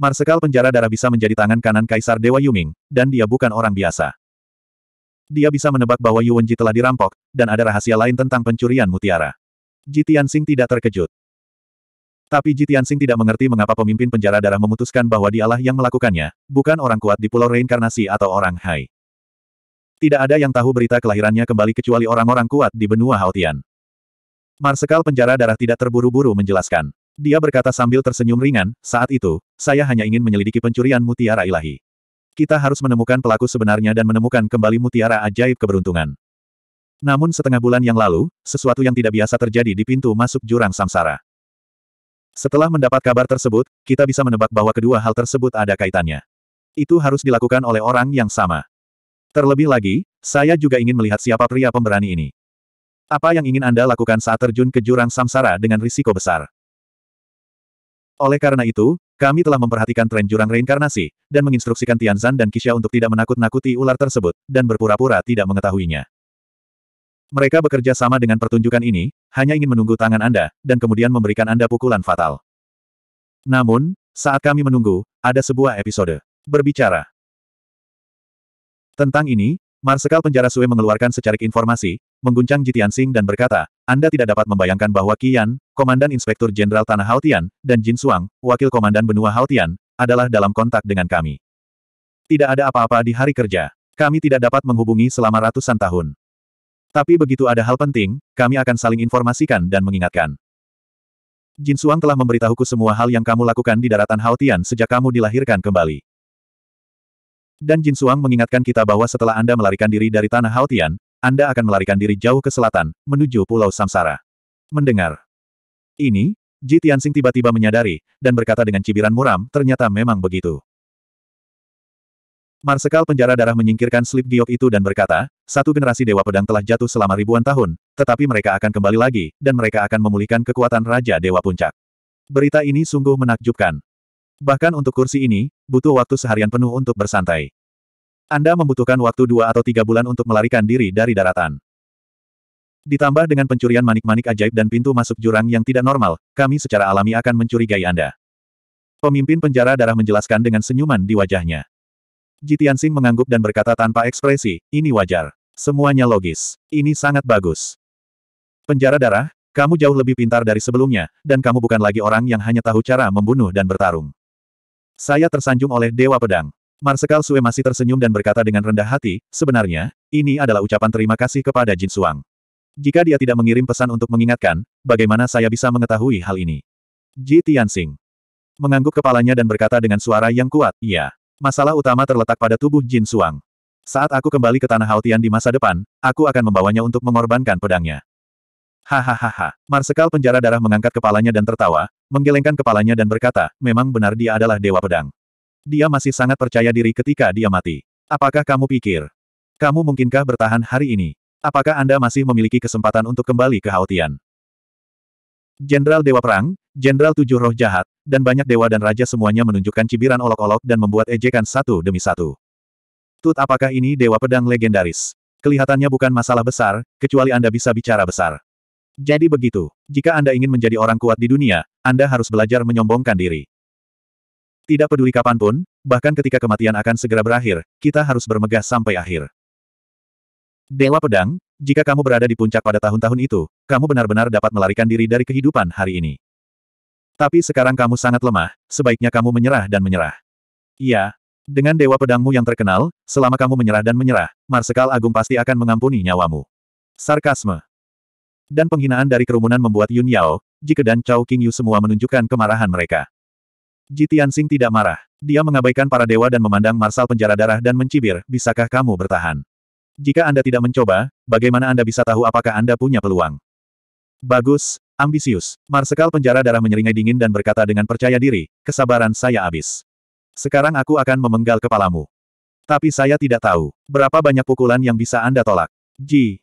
Marsekal penjara darah bisa menjadi tangan kanan Kaisar Dewa Yuming, dan dia bukan orang biasa. Dia bisa menebak bahwa Yuwenji telah dirampok, dan ada rahasia lain tentang pencurian mutiara. Jitian Sing tidak terkejut. Tapi Jitian Sing tidak mengerti mengapa pemimpin penjara darah memutuskan bahwa dialah yang melakukannya, bukan orang kuat di pulau reinkarnasi atau orang Hai. Tidak ada yang tahu berita kelahirannya kembali kecuali orang-orang kuat di benua Haotian. Marsekal penjara darah tidak terburu-buru menjelaskan. Dia berkata sambil tersenyum ringan, saat itu, saya hanya ingin menyelidiki pencurian mutiara ilahi. Kita harus menemukan pelaku sebenarnya dan menemukan kembali mutiara ajaib keberuntungan. Namun setengah bulan yang lalu, sesuatu yang tidak biasa terjadi di pintu masuk jurang samsara. Setelah mendapat kabar tersebut, kita bisa menebak bahwa kedua hal tersebut ada kaitannya. Itu harus dilakukan oleh orang yang sama. Terlebih lagi, saya juga ingin melihat siapa pria pemberani ini. Apa yang ingin Anda lakukan saat terjun ke jurang samsara dengan risiko besar? Oleh karena itu, kami telah memperhatikan tren jurang reinkarnasi, dan menginstruksikan Tianzan dan Kisha untuk tidak menakut-nakuti ular tersebut, dan berpura-pura tidak mengetahuinya. Mereka bekerja sama dengan pertunjukan ini, hanya ingin menunggu tangan Anda, dan kemudian memberikan Anda pukulan fatal. Namun, saat kami menunggu, ada sebuah episode. Berbicara. Tentang ini, Marsekal Penjara Sue mengeluarkan secarik informasi, mengguncang Jitian Sing dan berkata, anda tidak dapat membayangkan bahwa Kian, Komandan Inspektur Jenderal Tanah Haotian, dan Jin Suang, Wakil Komandan Benua Haotian, adalah dalam kontak dengan kami. Tidak ada apa-apa di hari kerja. Kami tidak dapat menghubungi selama ratusan tahun. Tapi begitu ada hal penting, kami akan saling informasikan dan mengingatkan. Jin Suang telah memberitahuku semua hal yang kamu lakukan di daratan Haotian sejak kamu dilahirkan kembali. Dan Jin Suang mengingatkan kita bahwa setelah Anda melarikan diri dari tanah Haotian, anda akan melarikan diri jauh ke selatan, menuju Pulau Samsara. Mendengar. Ini, Ji Tianxing tiba-tiba menyadari, dan berkata dengan cibiran muram, ternyata memang begitu. Marsekal penjara darah menyingkirkan slip giok itu dan berkata, satu generasi Dewa Pedang telah jatuh selama ribuan tahun, tetapi mereka akan kembali lagi, dan mereka akan memulihkan kekuatan Raja Dewa Puncak. Berita ini sungguh menakjubkan. Bahkan untuk kursi ini, butuh waktu seharian penuh untuk bersantai. Anda membutuhkan waktu dua atau tiga bulan untuk melarikan diri dari daratan. Ditambah dengan pencurian manik-manik ajaib dan pintu masuk jurang yang tidak normal, kami secara alami akan mencurigai Anda. Pemimpin penjara darah menjelaskan dengan senyuman di wajahnya. Jitian Sing mengangguk dan berkata tanpa ekspresi, ini wajar. Semuanya logis. Ini sangat bagus. Penjara darah, kamu jauh lebih pintar dari sebelumnya, dan kamu bukan lagi orang yang hanya tahu cara membunuh dan bertarung. Saya tersanjung oleh Dewa Pedang. Marsekal Sue masih tersenyum dan berkata dengan rendah hati, sebenarnya, ini adalah ucapan terima kasih kepada Jin Suang. Jika dia tidak mengirim pesan untuk mengingatkan, bagaimana saya bisa mengetahui hal ini? Ji Tianxing mengangguk kepalanya dan berkata dengan suara yang kuat, iya, Masalah utama terletak pada tubuh Jin Suang. Saat aku kembali ke Tanah Hautian di masa depan, aku akan membawanya untuk mengorbankan pedangnya. Hahaha. Marsekal penjara darah mengangkat kepalanya dan tertawa, menggelengkan kepalanya dan berkata, memang benar dia adalah Dewa Pedang. Dia masih sangat percaya diri ketika dia mati. Apakah kamu pikir? Kamu mungkinkah bertahan hari ini? Apakah Anda masih memiliki kesempatan untuk kembali ke Haotian? Jenderal Dewa Perang, Jenderal Tujuh Roh Jahat, dan banyak dewa dan raja semuanya menunjukkan cibiran olok-olok dan membuat ejekan satu demi satu. Tut apakah ini Dewa Pedang Legendaris? Kelihatannya bukan masalah besar, kecuali Anda bisa bicara besar. Jadi begitu, jika Anda ingin menjadi orang kuat di dunia, Anda harus belajar menyombongkan diri. Tidak peduli kapanpun, bahkan ketika kematian akan segera berakhir, kita harus bermegah sampai akhir. Dewa Pedang, jika kamu berada di puncak pada tahun-tahun itu, kamu benar-benar dapat melarikan diri dari kehidupan hari ini. Tapi sekarang kamu sangat lemah, sebaiknya kamu menyerah dan menyerah. Iya, dengan Dewa Pedangmu yang terkenal, selama kamu menyerah dan menyerah, Marsekal Agung pasti akan mengampuni nyawamu. Sarkasme dan penghinaan dari kerumunan membuat Yun Yao, Jike dan Chao King Yu semua menunjukkan kemarahan mereka. Ji Tianxing tidak marah. Dia mengabaikan para dewa dan memandang Marsal penjara darah dan mencibir, bisakah kamu bertahan? Jika Anda tidak mencoba, bagaimana Anda bisa tahu apakah Anda punya peluang? Bagus, ambisius. Marsekal penjara darah menyeringai dingin dan berkata dengan percaya diri, kesabaran saya habis. Sekarang aku akan memenggal kepalamu. Tapi saya tidak tahu, berapa banyak pukulan yang bisa Anda tolak. Ji,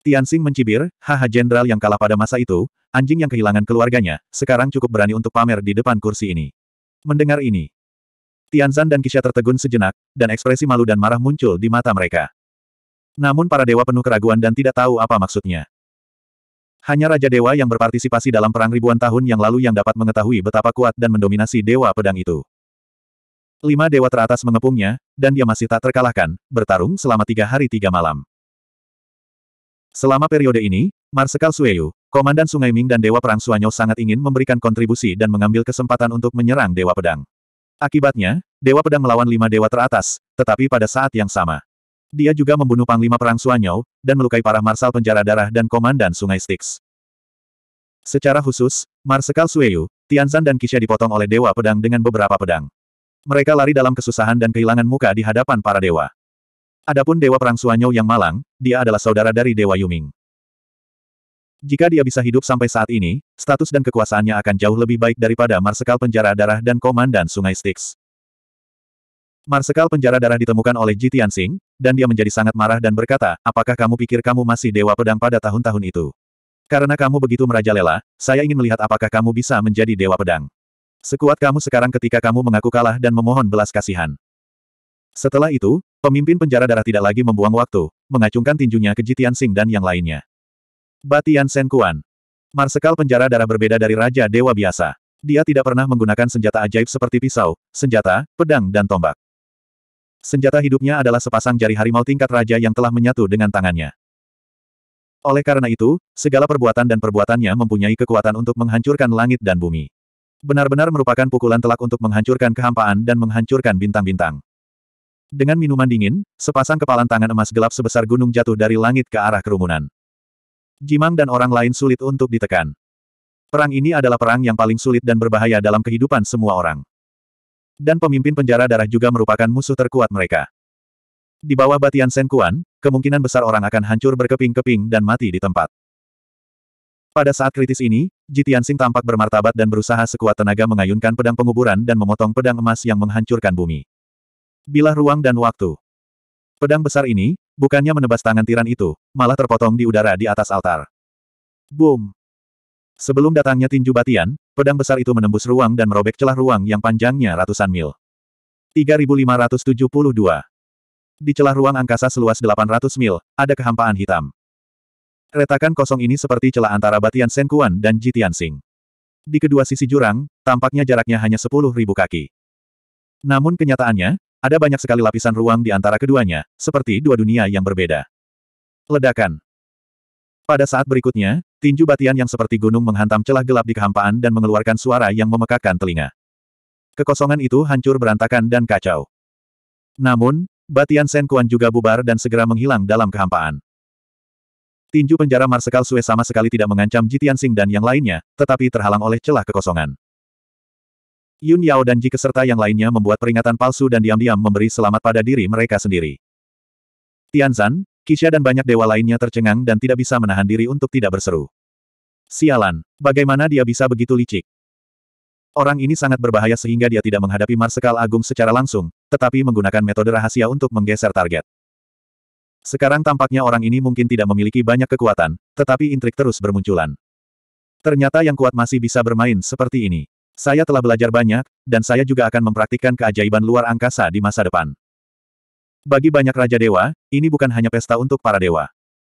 Tianxing mencibir, haha jenderal yang kalah pada masa itu, anjing yang kehilangan keluarganya, sekarang cukup berani untuk pamer di depan kursi ini. Mendengar ini, Tianzan dan Kisha tertegun sejenak, dan ekspresi malu dan marah muncul di mata mereka. Namun para dewa penuh keraguan dan tidak tahu apa maksudnya. Hanya Raja Dewa yang berpartisipasi dalam perang ribuan tahun yang lalu yang dapat mengetahui betapa kuat dan mendominasi Dewa Pedang itu. Lima dewa teratas mengepungnya, dan dia masih tak terkalahkan, bertarung selama tiga hari tiga malam. Selama periode ini, Marsekal Sueyu, Komandan Sungai Ming dan Dewa Perang Suanyo sangat ingin memberikan kontribusi dan mengambil kesempatan untuk menyerang Dewa Pedang. Akibatnya, Dewa Pedang melawan lima dewa teratas, tetapi pada saat yang sama. Dia juga membunuh Panglima Perang Suanyo, dan melukai para Marsal Penjara Darah dan Komandan Sungai Styx. Secara khusus, Marsekal Sueyu, Tianzan dan Kisha dipotong oleh Dewa Pedang dengan beberapa pedang. Mereka lari dalam kesusahan dan kehilangan muka di hadapan para dewa. Adapun Dewa Perang Suanyou yang malang, dia adalah saudara dari Dewa Yuming. Jika dia bisa hidup sampai saat ini, status dan kekuasaannya akan jauh lebih baik daripada Marsekal Penjara Darah dan Komandan Sungai Styx. Marsekal Penjara Darah ditemukan oleh Ji Tianxing, dan dia menjadi sangat marah dan berkata, apakah kamu pikir kamu masih Dewa Pedang pada tahun-tahun itu? Karena kamu begitu merajalela, saya ingin melihat apakah kamu bisa menjadi Dewa Pedang. Sekuat kamu sekarang ketika kamu mengaku kalah dan memohon belas kasihan. Setelah itu, pemimpin penjara darah tidak lagi membuang waktu, mengacungkan tinjunya ke Jitian Sing dan yang lainnya. Batian Sen Kuan. Marsekal penjara darah berbeda dari Raja Dewa biasa. Dia tidak pernah menggunakan senjata ajaib seperti pisau, senjata, pedang dan tombak. Senjata hidupnya adalah sepasang jari harimau tingkat raja yang telah menyatu dengan tangannya. Oleh karena itu, segala perbuatan dan perbuatannya mempunyai kekuatan untuk menghancurkan langit dan bumi. Benar-benar merupakan pukulan telak untuk menghancurkan kehampaan dan menghancurkan bintang-bintang. Dengan minuman dingin, sepasang kepalan tangan emas gelap sebesar gunung jatuh dari langit ke arah kerumunan. Jimang dan orang lain sulit untuk ditekan. Perang ini adalah perang yang paling sulit dan berbahaya dalam kehidupan semua orang. Dan pemimpin penjara darah juga merupakan musuh terkuat mereka. Di bawah batian Senkuan, kemungkinan besar orang akan hancur berkeping-keping dan mati di tempat. Pada saat kritis ini, Jitian Sing tampak bermartabat dan berusaha sekuat tenaga mengayunkan pedang penguburan dan memotong pedang emas yang menghancurkan bumi. Bilah ruang dan waktu. Pedang besar ini, bukannya menebas tangan tiran itu, malah terpotong di udara di atas altar. Boom! Sebelum datangnya tinju batian, pedang besar itu menembus ruang dan merobek celah ruang yang panjangnya ratusan mil. 3572. Di celah ruang angkasa seluas 800 mil, ada kehampaan hitam. Retakan kosong ini seperti celah antara batian Senkuan dan Jitian Sing. Di kedua sisi jurang, tampaknya jaraknya hanya 10.000 kaki. Namun kenyataannya, ada banyak sekali lapisan ruang di antara keduanya, seperti dua dunia yang berbeda. Ledakan. Pada saat berikutnya, tinju batian yang seperti gunung menghantam celah gelap di kehampaan dan mengeluarkan suara yang memekakkan telinga. Kekosongan itu hancur berantakan dan kacau. Namun, batian Sen Kuan juga bubar dan segera menghilang dalam kehampaan. Tinju penjara Marsekal Sue sama sekali tidak mengancam Jitian Sing dan yang lainnya, tetapi terhalang oleh celah kekosongan. Yun Yao dan Ji keserta yang lainnya membuat peringatan palsu dan diam-diam memberi selamat pada diri mereka sendiri. Tianzan, Kisha dan banyak dewa lainnya tercengang dan tidak bisa menahan diri untuk tidak berseru. Sialan, bagaimana dia bisa begitu licik? Orang ini sangat berbahaya sehingga dia tidak menghadapi Marsekal Agung secara langsung, tetapi menggunakan metode rahasia untuk menggeser target. Sekarang tampaknya orang ini mungkin tidak memiliki banyak kekuatan, tetapi intrik terus bermunculan. Ternyata yang kuat masih bisa bermain seperti ini. Saya telah belajar banyak, dan saya juga akan mempraktikkan keajaiban luar angkasa di masa depan. Bagi banyak Raja Dewa, ini bukan hanya pesta untuk para dewa.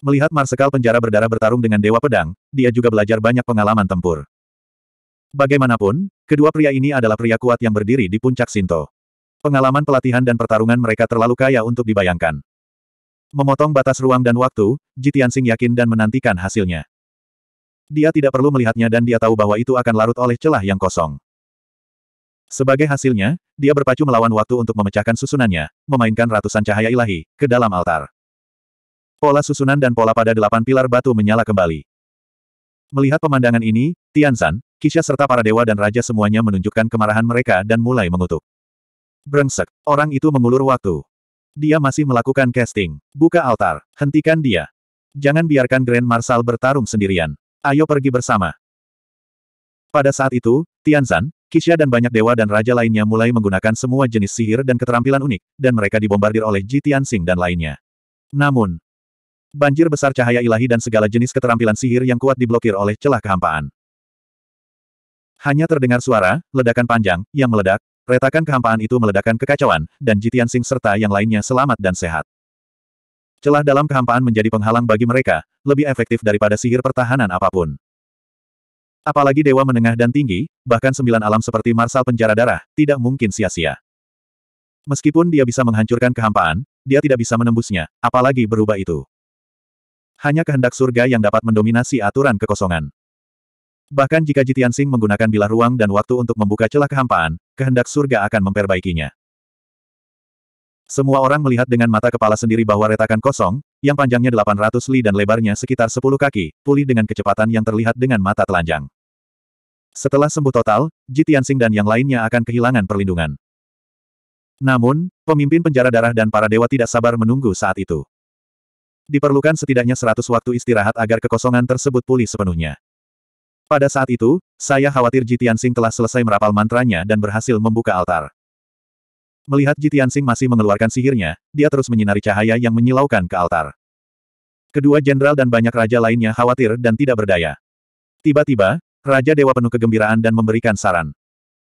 Melihat Marsekal penjara berdarah bertarung dengan Dewa Pedang, dia juga belajar banyak pengalaman tempur. Bagaimanapun, kedua pria ini adalah pria kuat yang berdiri di puncak Sinto. Pengalaman pelatihan dan pertarungan mereka terlalu kaya untuk dibayangkan. Memotong batas ruang dan waktu, Jitian Sing yakin dan menantikan hasilnya. Dia tidak perlu melihatnya dan dia tahu bahwa itu akan larut oleh celah yang kosong. Sebagai hasilnya, dia berpacu melawan waktu untuk memecahkan susunannya, memainkan ratusan cahaya ilahi, ke dalam altar. Pola susunan dan pola pada delapan pilar batu menyala kembali. Melihat pemandangan ini, Tianzan, Kisha serta para dewa dan raja semuanya menunjukkan kemarahan mereka dan mulai mengutuk. Brengsek, orang itu mengulur waktu. Dia masih melakukan casting. Buka altar. Hentikan dia. Jangan biarkan Grand Marshal bertarung sendirian. Ayo pergi bersama. Pada saat itu, Tianzan, Kisha dan banyak dewa dan raja lainnya mulai menggunakan semua jenis sihir dan keterampilan unik, dan mereka dibombardir oleh Ji Tianxing dan lainnya. Namun, banjir besar cahaya ilahi dan segala jenis keterampilan sihir yang kuat diblokir oleh celah kehampaan. Hanya terdengar suara, ledakan panjang, yang meledak, retakan kehampaan itu meledakkan kekacauan, dan Ji Tianxing serta yang lainnya selamat dan sehat. Celah dalam kehampaan menjadi penghalang bagi mereka, lebih efektif daripada sihir pertahanan apapun. Apalagi dewa menengah dan tinggi, bahkan sembilan alam seperti Marsal Penjara Darah, tidak mungkin sia-sia. Meskipun dia bisa menghancurkan kehampaan, dia tidak bisa menembusnya, apalagi berubah itu. Hanya kehendak surga yang dapat mendominasi aturan kekosongan. Bahkan jika Jitian Sing menggunakan bilah ruang dan waktu untuk membuka celah kehampaan, kehendak surga akan memperbaikinya. Semua orang melihat dengan mata kepala sendiri bahwa retakan kosong, yang panjangnya 800 li dan lebarnya sekitar 10 kaki, pulih dengan kecepatan yang terlihat dengan mata telanjang. Setelah sembuh total, Ji dan yang lainnya akan kehilangan perlindungan. Namun, pemimpin penjara darah dan para dewa tidak sabar menunggu saat itu. Diperlukan setidaknya 100 waktu istirahat agar kekosongan tersebut pulih sepenuhnya. Pada saat itu, saya khawatir Ji telah selesai merapal mantranya dan berhasil membuka altar. Melihat Sing masih mengeluarkan sihirnya, dia terus menyinari cahaya yang menyilaukan ke altar. Kedua jenderal dan banyak raja lainnya khawatir dan tidak berdaya. Tiba-tiba, Raja Dewa penuh kegembiraan dan memberikan saran.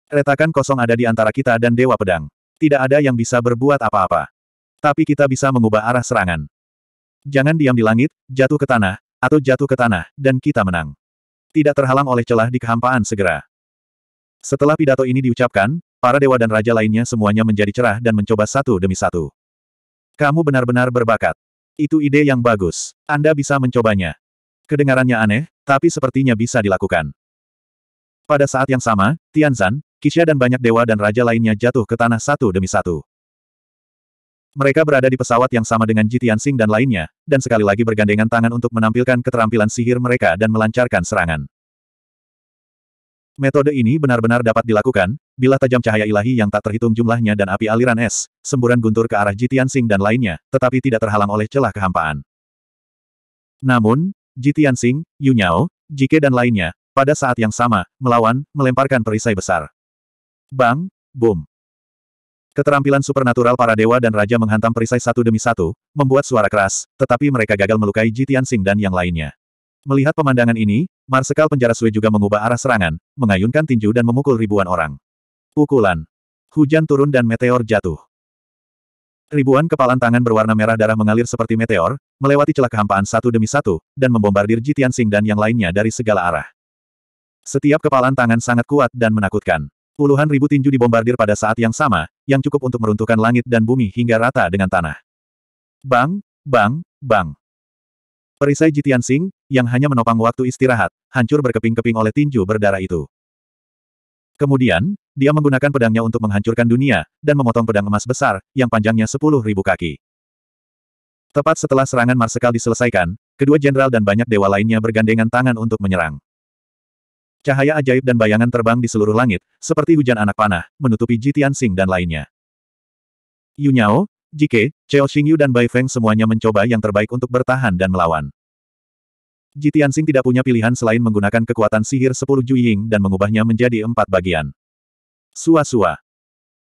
Retakan kosong ada di antara kita dan Dewa Pedang. Tidak ada yang bisa berbuat apa-apa. Tapi kita bisa mengubah arah serangan. Jangan diam di langit, jatuh ke tanah, atau jatuh ke tanah, dan kita menang. Tidak terhalang oleh celah di kehampaan segera. Setelah pidato ini diucapkan, Para dewa dan raja lainnya semuanya menjadi cerah dan mencoba satu demi satu. Kamu benar-benar berbakat. Itu ide yang bagus. Anda bisa mencobanya. Kedengarannya aneh, tapi sepertinya bisa dilakukan. Pada saat yang sama, Tianzan, Kisha dan banyak dewa dan raja lainnya jatuh ke tanah satu demi satu. Mereka berada di pesawat yang sama dengan Jitian Sing dan lainnya, dan sekali lagi bergandengan tangan untuk menampilkan keterampilan sihir mereka dan melancarkan serangan. Metode ini benar-benar dapat dilakukan, bila tajam cahaya ilahi yang tak terhitung jumlahnya dan api aliran es, semburan guntur ke arah Jitian Sing dan lainnya, tetapi tidak terhalang oleh celah kehampaan. Namun, Jitian Sing, Yu Jike dan lainnya, pada saat yang sama, melawan, melemparkan perisai besar. Bang, boom. Keterampilan supernatural para dewa dan raja menghantam perisai satu demi satu, membuat suara keras, tetapi mereka gagal melukai Jitian Sing dan yang lainnya. Melihat pemandangan ini, Marsekal penjara Sui juga mengubah arah serangan, mengayunkan tinju dan memukul ribuan orang. Pukulan. Hujan turun dan meteor jatuh. Ribuan kepalan tangan berwarna merah darah mengalir seperti meteor, melewati celah kehampaan satu demi satu, dan membombardir Jitian Sing dan yang lainnya dari segala arah. Setiap kepalan tangan sangat kuat dan menakutkan. Puluhan ribu tinju dibombardir pada saat yang sama, yang cukup untuk meruntuhkan langit dan bumi hingga rata dengan tanah. Bang, bang, bang. Perisai Jitian Sing, yang hanya menopang waktu istirahat, hancur berkeping-keping oleh tinju berdarah itu. Kemudian, dia menggunakan pedangnya untuk menghancurkan dunia, dan memotong pedang emas besar, yang panjangnya sepuluh ribu kaki. Tepat setelah serangan Marsekal diselesaikan, kedua jenderal dan banyak dewa lainnya bergandengan tangan untuk menyerang. Cahaya ajaib dan bayangan terbang di seluruh langit, seperti hujan anak panah, menutupi Jitian Sing dan lainnya. Yu Nyao, Jike, Cheo Xingyu dan Bai Feng semuanya mencoba yang terbaik untuk bertahan dan melawan. Ji Tianxing tidak punya pilihan selain menggunakan kekuatan sihir sepuluh juying dan mengubahnya menjadi empat bagian. Sua-sua.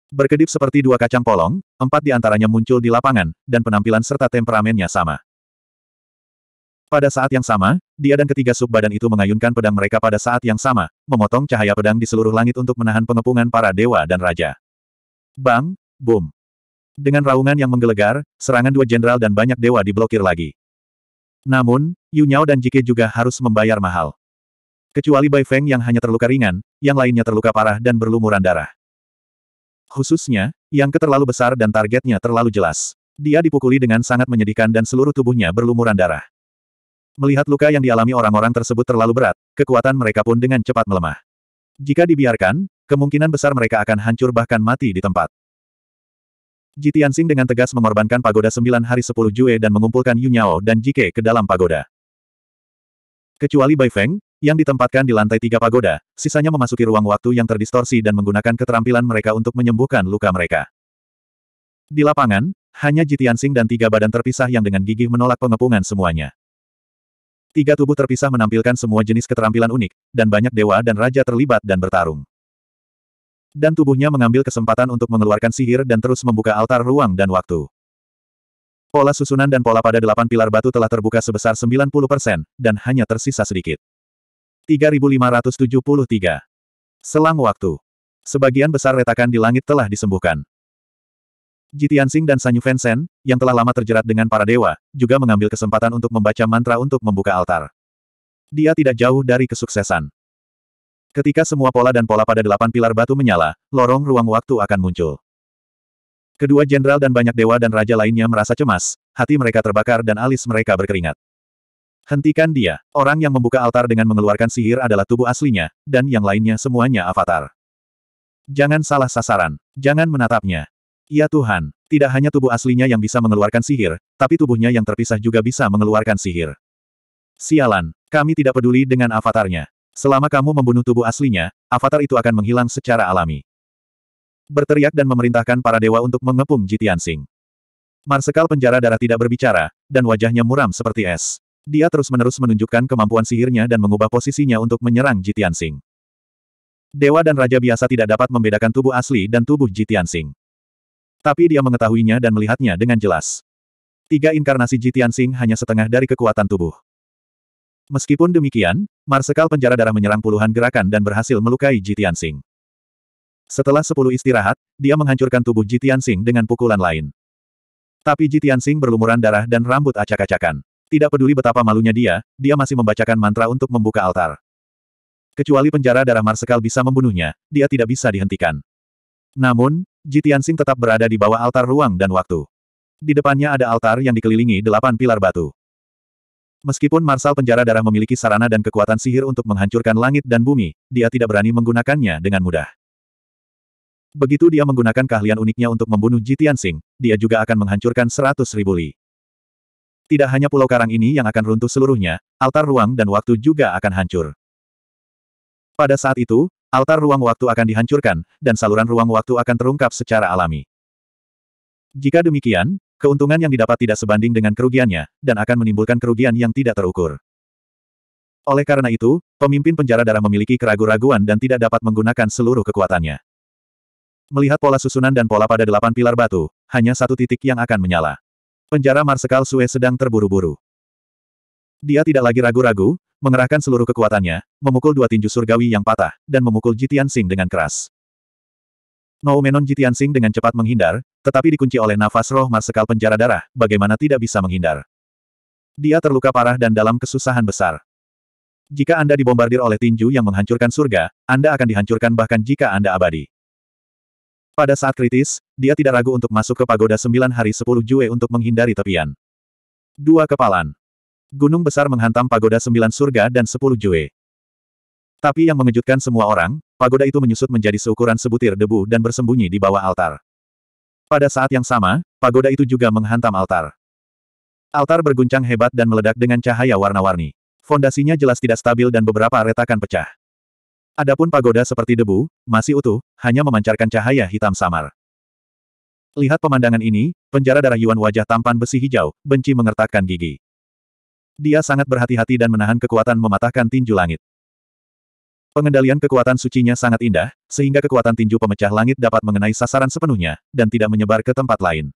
Berkedip seperti dua kacang polong, empat di antaranya muncul di lapangan, dan penampilan serta temperamennya sama. Pada saat yang sama, dia dan ketiga sub badan itu mengayunkan pedang mereka pada saat yang sama, memotong cahaya pedang di seluruh langit untuk menahan pengepungan para dewa dan raja. Bang, boom. Dengan raungan yang menggelegar, serangan dua jenderal dan banyak dewa diblokir lagi. Namun, Yu Nyao dan Jike juga harus membayar mahal. Kecuali Bai Feng yang hanya terluka ringan, yang lainnya terluka parah dan berlumuran darah. Khususnya, yang keterlalu besar dan targetnya terlalu jelas. Dia dipukuli dengan sangat menyedihkan dan seluruh tubuhnya berlumuran darah. Melihat luka yang dialami orang-orang tersebut terlalu berat, kekuatan mereka pun dengan cepat melemah. Jika dibiarkan, kemungkinan besar mereka akan hancur bahkan mati di tempat. Ji Tianxing dengan tegas mengorbankan pagoda Sembilan hari Sepuluh Jue dan mengumpulkan Yu Nyao dan Jike ke dalam pagoda. Kecuali Bai Feng, yang ditempatkan di lantai tiga pagoda, sisanya memasuki ruang waktu yang terdistorsi dan menggunakan keterampilan mereka untuk menyembuhkan luka mereka. Di lapangan, hanya Ji Tianxing dan tiga badan terpisah yang dengan gigih menolak pengepungan semuanya. Tiga tubuh terpisah menampilkan semua jenis keterampilan unik, dan banyak dewa dan raja terlibat dan bertarung dan tubuhnya mengambil kesempatan untuk mengeluarkan sihir dan terus membuka altar ruang dan waktu. Pola susunan dan pola pada delapan pilar batu telah terbuka sebesar 90% dan hanya tersisa sedikit. 3573. Selang waktu. Sebagian besar retakan di langit telah disembuhkan. Jitiansing dan Sanyu Fensen, yang telah lama terjerat dengan para dewa, juga mengambil kesempatan untuk membaca mantra untuk membuka altar. Dia tidak jauh dari kesuksesan. Ketika semua pola dan pola pada delapan pilar batu menyala, lorong ruang waktu akan muncul. Kedua jenderal dan banyak dewa dan raja lainnya merasa cemas, hati mereka terbakar dan alis mereka berkeringat. Hentikan dia. Orang yang membuka altar dengan mengeluarkan sihir adalah tubuh aslinya, dan yang lainnya semuanya avatar. Jangan salah sasaran. Jangan menatapnya. Ya Tuhan, tidak hanya tubuh aslinya yang bisa mengeluarkan sihir, tapi tubuhnya yang terpisah juga bisa mengeluarkan sihir. Sialan, kami tidak peduli dengan avatarnya. Selama kamu membunuh tubuh aslinya, avatar itu akan menghilang secara alami. Berteriak dan memerintahkan para dewa untuk mengepung Jitian Sing. Marsekal penjara darah tidak berbicara, dan wajahnya muram seperti es. Dia terus-menerus menunjukkan kemampuan sihirnya dan mengubah posisinya untuk menyerang Jitian Sing. Dewa dan raja biasa tidak dapat membedakan tubuh asli dan tubuh Jitian Sing. Tapi dia mengetahuinya dan melihatnya dengan jelas. Tiga inkarnasi Jitian Sing hanya setengah dari kekuatan tubuh. Meskipun demikian, Marsekal penjara darah menyerang puluhan gerakan dan berhasil melukai Jitian Sing. Setelah sepuluh istirahat, dia menghancurkan tubuh Jitian Sing dengan pukulan lain. Tapi Jitian Sing berlumuran darah dan rambut acak-acakan. Tidak peduli betapa malunya dia, dia masih membacakan mantra untuk membuka altar. Kecuali penjara darah Marsekal bisa membunuhnya, dia tidak bisa dihentikan. Namun, Jitian Sing tetap berada di bawah altar ruang dan waktu. Di depannya ada altar yang dikelilingi delapan pilar batu. Meskipun Marsal Penjara Darah memiliki sarana dan kekuatan sihir untuk menghancurkan langit dan bumi, dia tidak berani menggunakannya dengan mudah. Begitu dia menggunakan keahlian uniknya untuk membunuh Jitian Tianxing, dia juga akan menghancurkan seratus ribu li. Tidak hanya pulau karang ini yang akan runtuh seluruhnya, altar ruang dan waktu juga akan hancur. Pada saat itu, altar ruang waktu akan dihancurkan, dan saluran ruang waktu akan terungkap secara alami. Jika demikian, Keuntungan yang didapat tidak sebanding dengan kerugiannya, dan akan menimbulkan kerugian yang tidak terukur. Oleh karena itu, pemimpin penjara darah memiliki keraguan-raguan dan tidak dapat menggunakan seluruh kekuatannya. Melihat pola susunan dan pola pada delapan pilar batu, hanya satu titik yang akan menyala. Penjara Marsekal Sue sedang terburu-buru. Dia tidak lagi ragu-ragu, mengerahkan seluruh kekuatannya, memukul dua tinju surgawi yang patah, dan memukul Jitian Sing dengan keras. Noumenon Jitian Sing dengan cepat menghindar, tetapi dikunci oleh nafas roh marsekal penjara darah, bagaimana tidak bisa menghindar. Dia terluka parah dan dalam kesusahan besar. Jika Anda dibombardir oleh tinju yang menghancurkan surga, Anda akan dihancurkan bahkan jika Anda abadi. Pada saat kritis, dia tidak ragu untuk masuk ke pagoda sembilan hari sepuluh jue untuk menghindari tepian. Dua kepalan. Gunung besar menghantam pagoda sembilan surga dan sepuluh jue. Tapi yang mengejutkan semua orang, pagoda itu menyusut menjadi seukuran sebutir debu dan bersembunyi di bawah altar. Pada saat yang sama, pagoda itu juga menghantam altar. Altar berguncang hebat dan meledak dengan cahaya warna-warni. Fondasinya jelas tidak stabil dan beberapa retakan pecah. Adapun pagoda seperti debu, masih utuh, hanya memancarkan cahaya hitam samar. Lihat pemandangan ini, penjara darah Yuan wajah tampan besi hijau, benci mengertakkan gigi. Dia sangat berhati-hati dan menahan kekuatan mematahkan tinju langit. Pengendalian kekuatan sucinya sangat indah, sehingga kekuatan tinju pemecah langit dapat mengenai sasaran sepenuhnya, dan tidak menyebar ke tempat lain.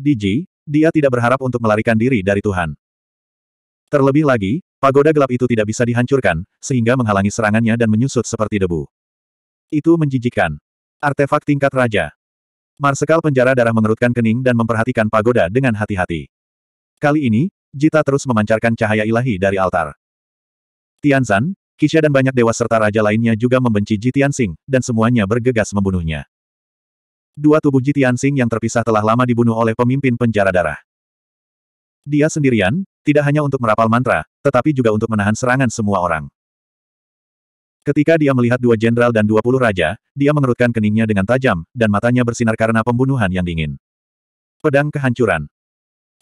Diji, dia tidak berharap untuk melarikan diri dari Tuhan. Terlebih lagi, pagoda gelap itu tidak bisa dihancurkan, sehingga menghalangi serangannya dan menyusut seperti debu. Itu menjijikkan. Artefak tingkat raja. Marsekal penjara darah mengerutkan kening dan memperhatikan pagoda dengan hati-hati. Kali ini, Jita terus memancarkan cahaya ilahi dari altar. Tianzan, Kisha dan banyak dewa serta raja lainnya juga membenci Jitian Singh dan semuanya bergegas membunuhnya. Dua tubuh Jitian Singh yang terpisah telah lama dibunuh oleh pemimpin penjara darah. Dia sendirian, tidak hanya untuk merapal mantra, tetapi juga untuk menahan serangan semua orang. Ketika dia melihat dua jenderal dan dua puluh raja, dia mengerutkan keningnya dengan tajam, dan matanya bersinar karena pembunuhan yang dingin. Pedang kehancuran.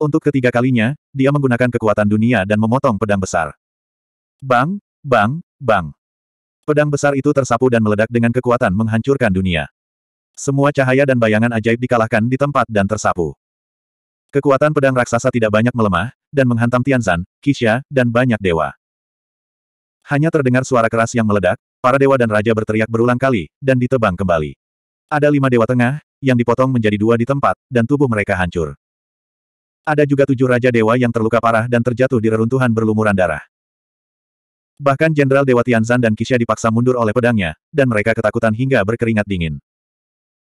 Untuk ketiga kalinya, dia menggunakan kekuatan dunia dan memotong pedang besar. Bang, Bang, bang. Pedang besar itu tersapu dan meledak dengan kekuatan menghancurkan dunia. Semua cahaya dan bayangan ajaib dikalahkan di tempat dan tersapu. Kekuatan pedang raksasa tidak banyak melemah, dan menghantam Tianzan, Kisha, dan banyak dewa. Hanya terdengar suara keras yang meledak, para dewa dan raja berteriak berulang kali, dan ditebang kembali. Ada lima dewa tengah, yang dipotong menjadi dua di tempat, dan tubuh mereka hancur. Ada juga tujuh raja dewa yang terluka parah dan terjatuh di reruntuhan berlumuran darah. Bahkan Jenderal Dewa Tianzan dan Kisha dipaksa mundur oleh pedangnya, dan mereka ketakutan hingga berkeringat dingin.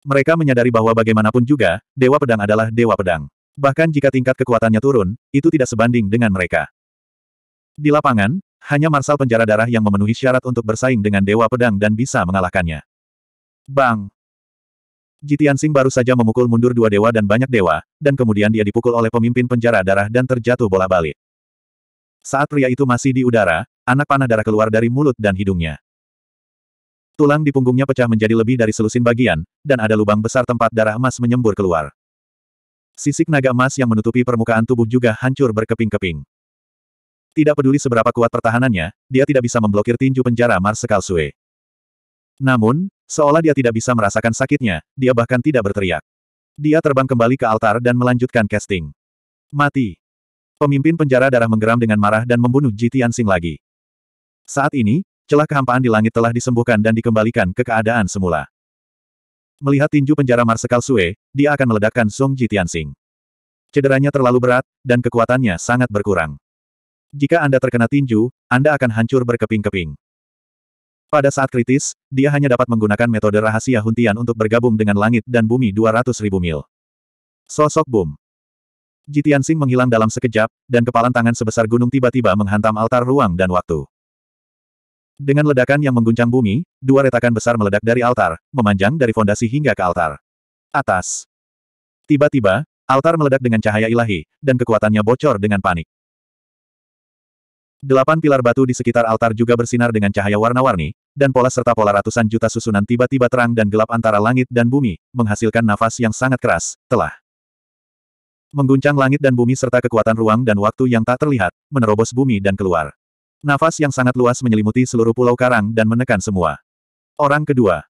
Mereka menyadari bahwa bagaimanapun juga, Dewa Pedang adalah Dewa Pedang. Bahkan jika tingkat kekuatannya turun, itu tidak sebanding dengan mereka. Di lapangan, hanya Marsal Penjara Darah yang memenuhi syarat untuk bersaing dengan Dewa Pedang dan bisa mengalahkannya. Bang! Jitian Sing baru saja memukul mundur dua dewa dan banyak dewa, dan kemudian dia dipukul oleh pemimpin penjara darah dan terjatuh bola balik. Saat pria itu masih di udara, anak panah darah keluar dari mulut dan hidungnya. Tulang di punggungnya pecah menjadi lebih dari selusin bagian, dan ada lubang besar tempat darah emas menyembur keluar. Sisik naga emas yang menutupi permukaan tubuh juga hancur berkeping-keping. Tidak peduli seberapa kuat pertahanannya, dia tidak bisa memblokir tinju penjara Marsekal Sue. Namun, seolah dia tidak bisa merasakan sakitnya, dia bahkan tidak berteriak. Dia terbang kembali ke altar dan melanjutkan casting. Mati. Pemimpin penjara darah menggeram dengan marah dan membunuh Jitian Sing lagi. Saat ini, celah kehampaan di langit telah disembuhkan dan dikembalikan ke keadaan semula. Melihat tinju penjara Marsekal Sue, dia akan meledakkan Song Ji Tianxing. Cederanya terlalu berat, dan kekuatannya sangat berkurang. Jika Anda terkena tinju, Anda akan hancur berkeping-keping. Pada saat kritis, dia hanya dapat menggunakan metode rahasia Huntian untuk bergabung dengan langit dan bumi 200 ribu mil. Sosok boom. Jitian Sing menghilang dalam sekejap, dan kepalan tangan sebesar gunung tiba-tiba menghantam altar ruang dan waktu. Dengan ledakan yang mengguncang bumi, dua retakan besar meledak dari altar, memanjang dari fondasi hingga ke altar. Atas. Tiba-tiba, altar meledak dengan cahaya ilahi, dan kekuatannya bocor dengan panik. Delapan pilar batu di sekitar altar juga bersinar dengan cahaya warna-warni, dan pola serta pola ratusan juta susunan tiba-tiba terang dan gelap antara langit dan bumi, menghasilkan nafas yang sangat keras, telah. Mengguncang langit dan bumi serta kekuatan ruang dan waktu yang tak terlihat, menerobos bumi dan keluar. Nafas yang sangat luas menyelimuti seluruh pulau karang dan menekan semua. Orang kedua.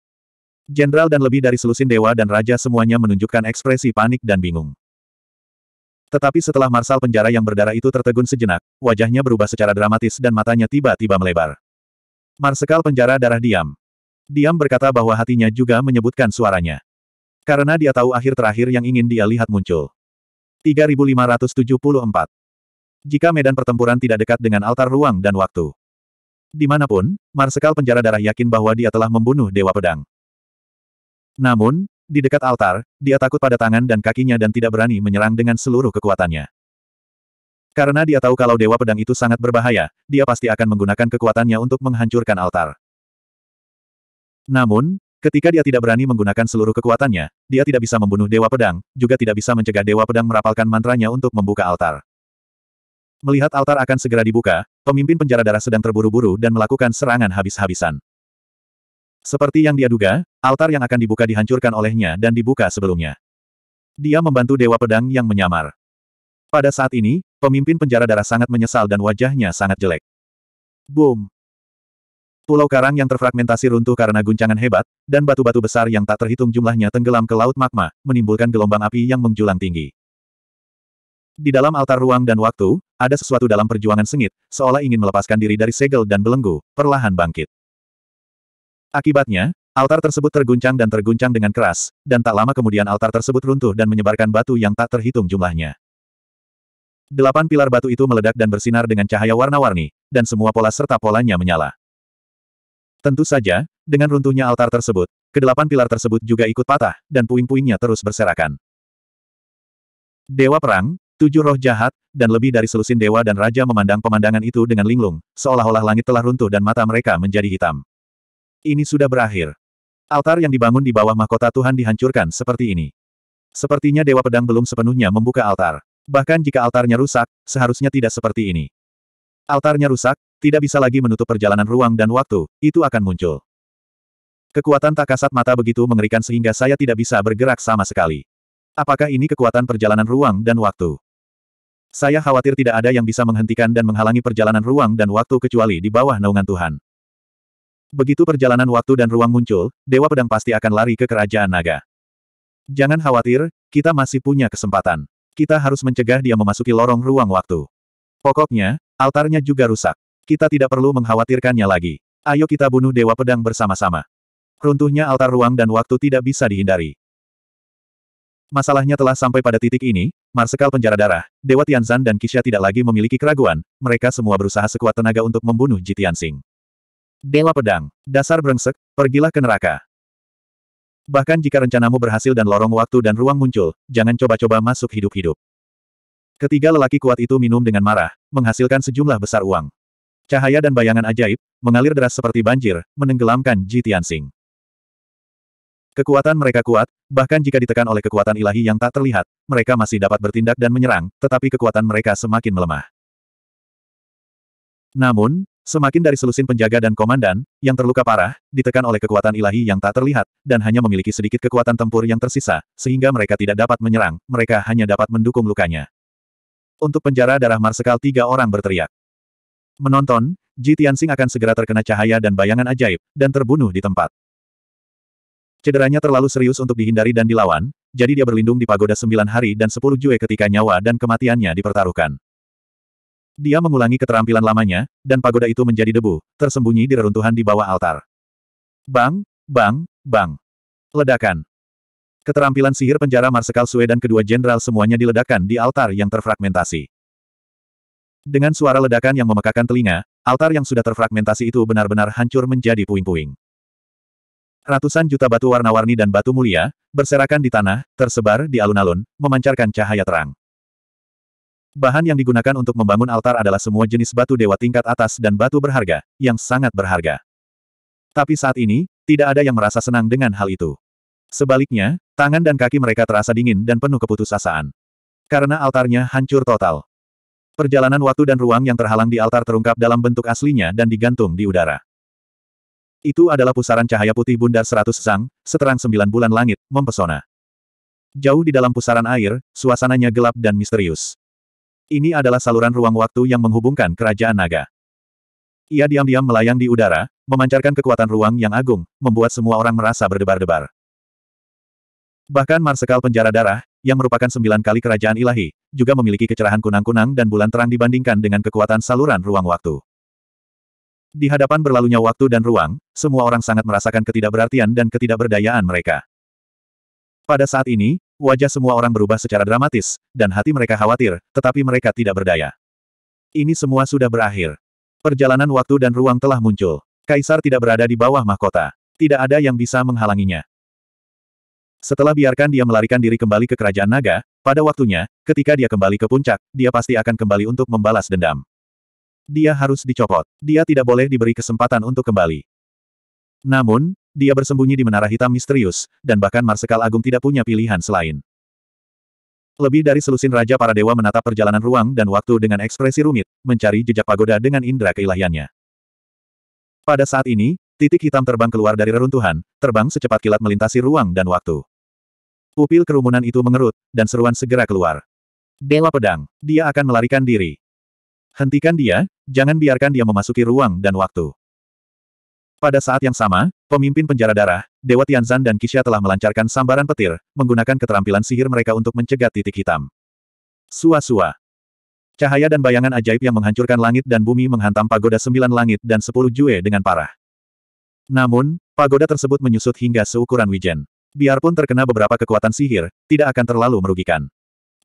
Jenderal dan lebih dari selusin dewa dan raja semuanya menunjukkan ekspresi panik dan bingung. Tetapi setelah marsal penjara yang berdarah itu tertegun sejenak, wajahnya berubah secara dramatis dan matanya tiba-tiba melebar. Marsekal penjara darah diam. Diam berkata bahwa hatinya juga menyebutkan suaranya. Karena dia tahu akhir terakhir yang ingin dia lihat muncul. 3574 jika medan pertempuran tidak dekat dengan altar ruang dan waktu. Dimanapun, Marsekal Penjara Darah yakin bahwa dia telah membunuh Dewa Pedang. Namun, di dekat altar, dia takut pada tangan dan kakinya dan tidak berani menyerang dengan seluruh kekuatannya. Karena dia tahu kalau Dewa Pedang itu sangat berbahaya, dia pasti akan menggunakan kekuatannya untuk menghancurkan altar. Namun, Ketika dia tidak berani menggunakan seluruh kekuatannya, dia tidak bisa membunuh Dewa Pedang, juga tidak bisa mencegah Dewa Pedang merapalkan mantranya untuk membuka altar. Melihat altar akan segera dibuka, pemimpin penjara darah sedang terburu-buru dan melakukan serangan habis-habisan. Seperti yang dia duga, altar yang akan dibuka dihancurkan olehnya dan dibuka sebelumnya. Dia membantu Dewa Pedang yang menyamar. Pada saat ini, pemimpin penjara darah sangat menyesal dan wajahnya sangat jelek. Boom! Pulau karang yang terfragmentasi runtuh karena guncangan hebat, dan batu-batu besar yang tak terhitung jumlahnya tenggelam ke laut magma, menimbulkan gelombang api yang menjulang tinggi. Di dalam altar ruang dan waktu, ada sesuatu dalam perjuangan sengit, seolah ingin melepaskan diri dari segel dan belenggu, perlahan bangkit. Akibatnya, altar tersebut terguncang dan terguncang dengan keras, dan tak lama kemudian altar tersebut runtuh dan menyebarkan batu yang tak terhitung jumlahnya. Delapan pilar batu itu meledak dan bersinar dengan cahaya warna-warni, dan semua pola serta polanya menyala. Tentu saja, dengan runtuhnya altar tersebut, kedelapan pilar tersebut juga ikut patah, dan puing-puingnya terus berserakan. Dewa Perang, Tujuh roh jahat, dan lebih dari selusin dewa dan raja memandang pemandangan itu dengan linglung, seolah-olah langit telah runtuh dan mata mereka menjadi hitam. Ini sudah berakhir. Altar yang dibangun di bawah mahkota Tuhan dihancurkan seperti ini. Sepertinya Dewa Pedang belum sepenuhnya membuka altar. Bahkan jika altarnya rusak, seharusnya tidak seperti ini. Altarnya rusak, tidak bisa lagi menutup perjalanan ruang dan waktu, itu akan muncul. Kekuatan tak kasat mata begitu mengerikan sehingga saya tidak bisa bergerak sama sekali. Apakah ini kekuatan perjalanan ruang dan waktu? Saya khawatir tidak ada yang bisa menghentikan dan menghalangi perjalanan ruang dan waktu kecuali di bawah naungan Tuhan. Begitu perjalanan waktu dan ruang muncul, Dewa Pedang pasti akan lari ke Kerajaan Naga. Jangan khawatir, kita masih punya kesempatan. Kita harus mencegah dia memasuki lorong ruang waktu. Pokoknya, altarnya juga rusak. Kita tidak perlu mengkhawatirkannya lagi. Ayo kita bunuh Dewa Pedang bersama-sama. Runtuhnya altar ruang dan waktu tidak bisa dihindari. Masalahnya telah sampai pada titik ini, Marsekal Penjara Darah, Dewa Tianzan dan Kisha tidak lagi memiliki keraguan, mereka semua berusaha sekuat tenaga untuk membunuh Ji Tianxing. Dewa Pedang, dasar brengsek, pergilah ke neraka. Bahkan jika rencanamu berhasil dan lorong waktu dan ruang muncul, jangan coba-coba masuk hidup-hidup. Ketiga lelaki kuat itu minum dengan marah, menghasilkan sejumlah besar uang. Cahaya dan bayangan ajaib, mengalir deras seperti banjir, menenggelamkan Ji Tianxing. Kekuatan mereka kuat, bahkan jika ditekan oleh kekuatan ilahi yang tak terlihat, mereka masih dapat bertindak dan menyerang, tetapi kekuatan mereka semakin melemah. Namun, semakin dari selusin penjaga dan komandan, yang terluka parah, ditekan oleh kekuatan ilahi yang tak terlihat, dan hanya memiliki sedikit kekuatan tempur yang tersisa, sehingga mereka tidak dapat menyerang, mereka hanya dapat mendukung lukanya. Untuk penjara darah Marsekal tiga orang berteriak. Menonton, Ji Tianxing akan segera terkena cahaya dan bayangan ajaib, dan terbunuh di tempat. Cederanya terlalu serius untuk dihindari dan dilawan, jadi dia berlindung di pagoda sembilan hari dan sepuluh jue ketika nyawa dan kematiannya dipertaruhkan. Dia mengulangi keterampilan lamanya, dan pagoda itu menjadi debu, tersembunyi di reruntuhan di bawah altar. Bang, bang, bang. Ledakan. Keterampilan sihir penjara Marsekal Sue dan kedua jenderal semuanya diledakkan di altar yang terfragmentasi. Dengan suara ledakan yang memekakan telinga, altar yang sudah terfragmentasi itu benar-benar hancur menjadi puing-puing. Ratusan juta batu warna-warni dan batu mulia, berserakan di tanah, tersebar di alun-alun, memancarkan cahaya terang. Bahan yang digunakan untuk membangun altar adalah semua jenis batu dewa tingkat atas dan batu berharga, yang sangat berharga. Tapi saat ini, tidak ada yang merasa senang dengan hal itu. Sebaliknya, tangan dan kaki mereka terasa dingin dan penuh keputusasaan. Karena altarnya hancur total. Perjalanan waktu dan ruang yang terhalang di altar terungkap dalam bentuk aslinya dan digantung di udara. Itu adalah pusaran cahaya putih bundar seratus sang, seterang sembilan bulan langit, mempesona. Jauh di dalam pusaran air, suasananya gelap dan misterius. Ini adalah saluran ruang waktu yang menghubungkan kerajaan naga. Ia diam-diam melayang di udara, memancarkan kekuatan ruang yang agung, membuat semua orang merasa berdebar-debar. Bahkan Marsekal Penjara Darah, yang merupakan sembilan kali kerajaan ilahi, juga memiliki kecerahan kunang-kunang dan bulan terang dibandingkan dengan kekuatan saluran ruang waktu. Di hadapan berlalunya waktu dan ruang, semua orang sangat merasakan ketidakberartian dan ketidakberdayaan mereka. Pada saat ini, wajah semua orang berubah secara dramatis, dan hati mereka khawatir, tetapi mereka tidak berdaya. Ini semua sudah berakhir. Perjalanan waktu dan ruang telah muncul. Kaisar tidak berada di bawah mahkota. Tidak ada yang bisa menghalanginya. Setelah biarkan dia melarikan diri kembali ke kerajaan naga, pada waktunya, ketika dia kembali ke puncak, dia pasti akan kembali untuk membalas dendam. Dia harus dicopot. Dia tidak boleh diberi kesempatan untuk kembali. Namun, dia bersembunyi di menara hitam misterius, dan bahkan Marsekal Agung tidak punya pilihan selain. Lebih dari selusin Raja Para Dewa menatap perjalanan ruang dan waktu dengan ekspresi rumit, mencari jejak pagoda dengan indera keilahiannya. Pada saat ini, titik hitam terbang keluar dari reruntuhan, terbang secepat kilat melintasi ruang dan waktu. Pupil kerumunan itu mengerut, dan seruan segera keluar. Dewa pedang, dia akan melarikan diri. Hentikan dia, Jangan biarkan dia memasuki ruang dan waktu. Pada saat yang sama, pemimpin penjara darah, Dewa Tianzan dan Kisha telah melancarkan sambaran petir, menggunakan keterampilan sihir mereka untuk mencegat titik hitam. Sua-sua. Cahaya dan bayangan ajaib yang menghancurkan langit dan bumi menghantam pagoda sembilan langit dan sepuluh jue dengan parah. Namun, pagoda tersebut menyusut hingga seukuran wijen. Biarpun terkena beberapa kekuatan sihir, tidak akan terlalu merugikan.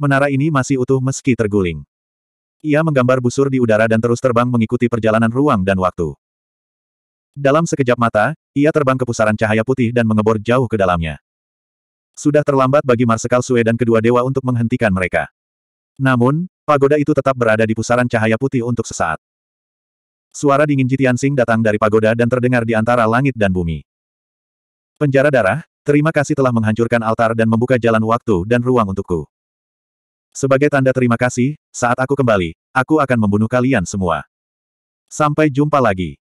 Menara ini masih utuh meski terguling. Ia menggambar busur di udara dan terus terbang mengikuti perjalanan ruang dan waktu. Dalam sekejap mata, ia terbang ke pusaran cahaya putih dan mengebor jauh ke dalamnya. Sudah terlambat bagi Marsekal Sue dan kedua dewa untuk menghentikan mereka. Namun, pagoda itu tetap berada di pusaran cahaya putih untuk sesaat. Suara dingin Jitian Sing datang dari pagoda dan terdengar di antara langit dan bumi. Penjara darah, terima kasih telah menghancurkan altar dan membuka jalan waktu dan ruang untukku. Sebagai tanda terima kasih, saat aku kembali, aku akan membunuh kalian semua. Sampai jumpa lagi.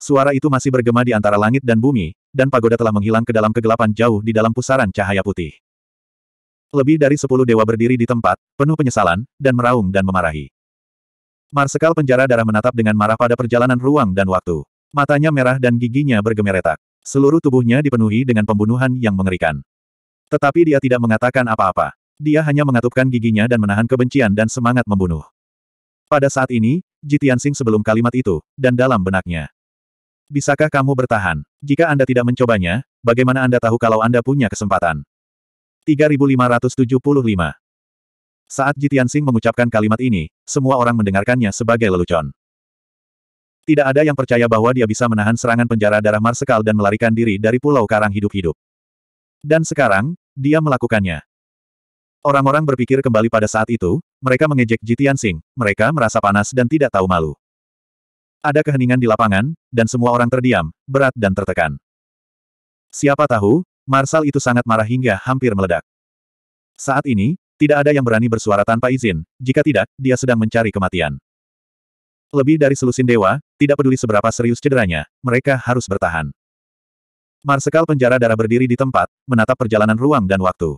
Suara itu masih bergema di antara langit dan bumi, dan pagoda telah menghilang ke dalam kegelapan jauh di dalam pusaran cahaya putih. Lebih dari sepuluh dewa berdiri di tempat, penuh penyesalan, dan meraung dan memarahi. Marsekal penjara darah menatap dengan marah pada perjalanan ruang dan waktu. Matanya merah dan giginya bergemeretak. Seluruh tubuhnya dipenuhi dengan pembunuhan yang mengerikan. Tetapi dia tidak mengatakan apa-apa dia hanya mengatupkan giginya dan menahan kebencian dan semangat membunuh. Pada saat ini, Jitiansing sebelum kalimat itu, dan dalam benaknya. Bisakah kamu bertahan? Jika Anda tidak mencobanya, bagaimana Anda tahu kalau Anda punya kesempatan? 3575 Saat Jitiansing mengucapkan kalimat ini, semua orang mendengarkannya sebagai lelucon. Tidak ada yang percaya bahwa dia bisa menahan serangan penjara darah marsekal dan melarikan diri dari Pulau Karang hidup-hidup. Dan sekarang, dia melakukannya. Orang-orang berpikir kembali pada saat itu, mereka mengejek Jitian Tianxing, mereka merasa panas dan tidak tahu malu. Ada keheningan di lapangan, dan semua orang terdiam, berat dan tertekan. Siapa tahu, Marsal itu sangat marah hingga hampir meledak. Saat ini, tidak ada yang berani bersuara tanpa izin, jika tidak, dia sedang mencari kematian. Lebih dari selusin dewa, tidak peduli seberapa serius cederanya, mereka harus bertahan. Marsekal penjara darah berdiri di tempat, menatap perjalanan ruang dan waktu.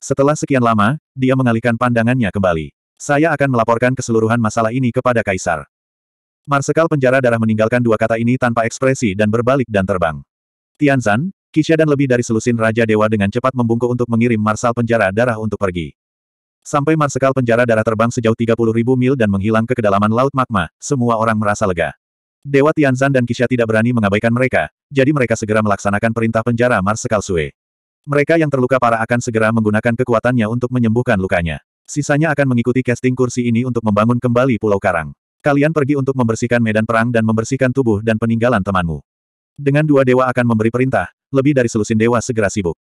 Setelah sekian lama, dia mengalihkan pandangannya kembali. Saya akan melaporkan keseluruhan masalah ini kepada Kaisar. Marsekal penjara darah meninggalkan dua kata ini tanpa ekspresi dan berbalik dan terbang. Tianzan, Kisha dan lebih dari selusin Raja Dewa dengan cepat membungkuk untuk mengirim Marsal penjara darah untuk pergi. Sampai Marsekal penjara darah terbang sejauh ribu mil dan menghilang ke kedalaman Laut Magma, semua orang merasa lega. Dewa Tianzan dan Kisha tidak berani mengabaikan mereka, jadi mereka segera melaksanakan perintah penjara Marsekal Sue. Mereka yang terluka parah akan segera menggunakan kekuatannya untuk menyembuhkan lukanya. Sisanya akan mengikuti casting kursi ini untuk membangun kembali Pulau Karang. Kalian pergi untuk membersihkan medan perang dan membersihkan tubuh dan peninggalan temanmu. Dengan dua dewa akan memberi perintah, lebih dari selusin dewa segera sibuk.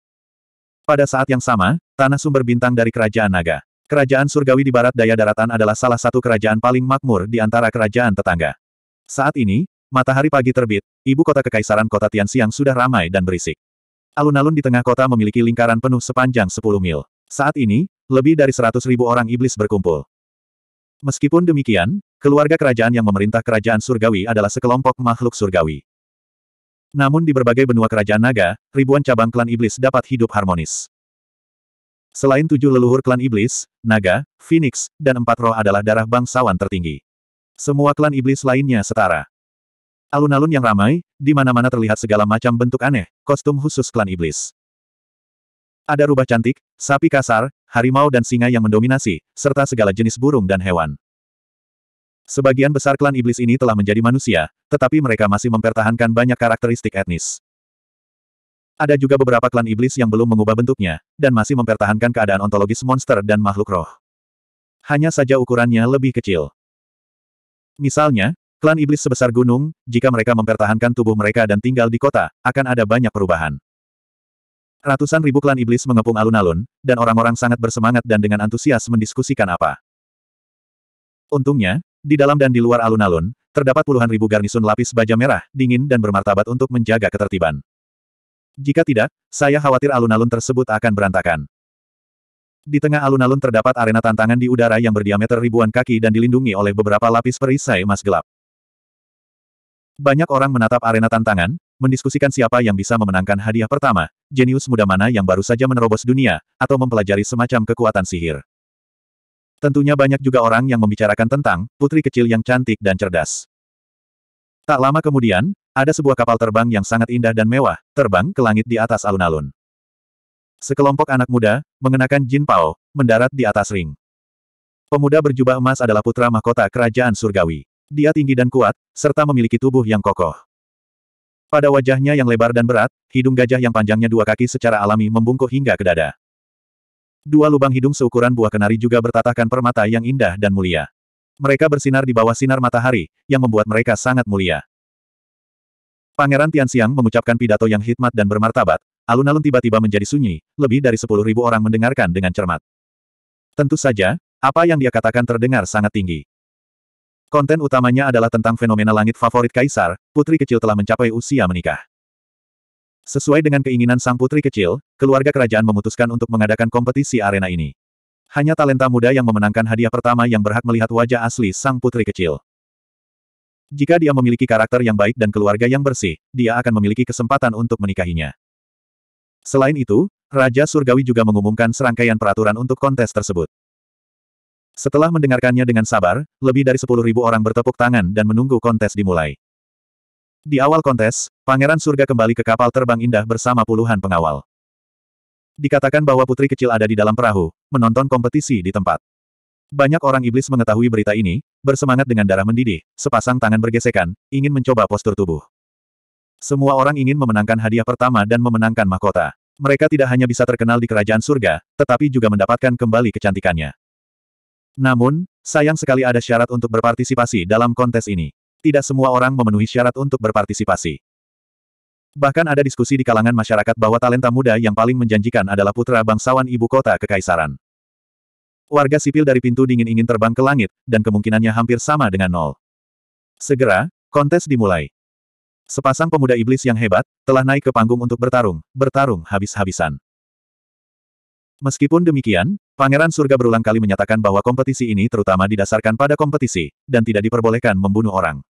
Pada saat yang sama, tanah sumber bintang dari kerajaan naga. Kerajaan surgawi di barat daya daratan adalah salah satu kerajaan paling makmur di antara kerajaan tetangga. Saat ini, matahari pagi terbit, ibu kota kekaisaran kota Tianxiang sudah ramai dan berisik. Alun-alun di tengah kota memiliki lingkaran penuh sepanjang 10 mil. Saat ini, lebih dari 100 ribu orang iblis berkumpul. Meskipun demikian, keluarga kerajaan yang memerintah kerajaan surgawi adalah sekelompok makhluk surgawi. Namun di berbagai benua kerajaan naga, ribuan cabang klan iblis dapat hidup harmonis. Selain tujuh leluhur klan iblis, naga, phoenix, dan empat roh adalah darah bangsawan tertinggi. Semua klan iblis lainnya setara. Alun-alun yang ramai, di mana-mana terlihat segala macam bentuk aneh, kostum khusus klan iblis. Ada rubah cantik, sapi kasar, harimau dan singa yang mendominasi, serta segala jenis burung dan hewan. Sebagian besar klan iblis ini telah menjadi manusia, tetapi mereka masih mempertahankan banyak karakteristik etnis. Ada juga beberapa klan iblis yang belum mengubah bentuknya, dan masih mempertahankan keadaan ontologis monster dan makhluk roh. Hanya saja ukurannya lebih kecil. Misalnya, Klan iblis sebesar gunung, jika mereka mempertahankan tubuh mereka dan tinggal di kota, akan ada banyak perubahan. Ratusan ribu klan iblis mengepung alun-alun, dan orang-orang sangat bersemangat dan dengan antusias mendiskusikan apa. Untungnya, di dalam dan di luar alun-alun, terdapat puluhan ribu garnisun lapis baja merah, dingin dan bermartabat untuk menjaga ketertiban. Jika tidak, saya khawatir alun-alun tersebut akan berantakan. Di tengah alun-alun terdapat arena tantangan di udara yang berdiameter ribuan kaki dan dilindungi oleh beberapa lapis perisai emas gelap. Banyak orang menatap arena tantangan, mendiskusikan siapa yang bisa memenangkan hadiah pertama, jenius muda mana yang baru saja menerobos dunia, atau mempelajari semacam kekuatan sihir. Tentunya banyak juga orang yang membicarakan tentang putri kecil yang cantik dan cerdas. Tak lama kemudian, ada sebuah kapal terbang yang sangat indah dan mewah, terbang ke langit di atas alun-alun. Sekelompok anak muda, mengenakan jin pao, mendarat di atas ring. Pemuda berjubah emas adalah putra mahkota kerajaan surgawi. Dia tinggi dan kuat, serta memiliki tubuh yang kokoh. Pada wajahnya yang lebar dan berat, hidung gajah yang panjangnya dua kaki secara alami membungkuk hingga ke dada. Dua lubang hidung seukuran buah kenari juga bertatahkan permata yang indah dan mulia. Mereka bersinar di bawah sinar matahari, yang membuat mereka sangat mulia. Pangeran Tianxiang mengucapkan pidato yang hikmat dan bermartabat, alun-alun tiba-tiba menjadi sunyi, lebih dari sepuluh ribu orang mendengarkan dengan cermat. Tentu saja, apa yang dia katakan terdengar sangat tinggi. Konten utamanya adalah tentang fenomena langit favorit kaisar, putri kecil telah mencapai usia menikah. Sesuai dengan keinginan sang putri kecil, keluarga kerajaan memutuskan untuk mengadakan kompetisi arena ini. Hanya talenta muda yang memenangkan hadiah pertama yang berhak melihat wajah asli sang putri kecil. Jika dia memiliki karakter yang baik dan keluarga yang bersih, dia akan memiliki kesempatan untuk menikahinya. Selain itu, Raja Surgawi juga mengumumkan serangkaian peraturan untuk kontes tersebut. Setelah mendengarkannya dengan sabar, lebih dari sepuluh ribu orang bertepuk tangan dan menunggu kontes dimulai. Di awal kontes, Pangeran Surga kembali ke kapal terbang indah bersama puluhan pengawal. Dikatakan bahwa putri kecil ada di dalam perahu, menonton kompetisi di tempat. Banyak orang iblis mengetahui berita ini, bersemangat dengan darah mendidih, sepasang tangan bergesekan, ingin mencoba postur tubuh. Semua orang ingin memenangkan hadiah pertama dan memenangkan mahkota. Mereka tidak hanya bisa terkenal di kerajaan surga, tetapi juga mendapatkan kembali kecantikannya. Namun, sayang sekali ada syarat untuk berpartisipasi dalam kontes ini. Tidak semua orang memenuhi syarat untuk berpartisipasi. Bahkan ada diskusi di kalangan masyarakat bahwa talenta muda yang paling menjanjikan adalah putra bangsawan ibu kota kekaisaran. Warga sipil dari pintu dingin ingin terbang ke langit, dan kemungkinannya hampir sama dengan nol. Segera, kontes dimulai. Sepasang pemuda iblis yang hebat, telah naik ke panggung untuk bertarung, bertarung habis-habisan. Meskipun demikian, Pangeran Surga berulang kali menyatakan bahwa kompetisi ini terutama didasarkan pada kompetisi, dan tidak diperbolehkan membunuh orang.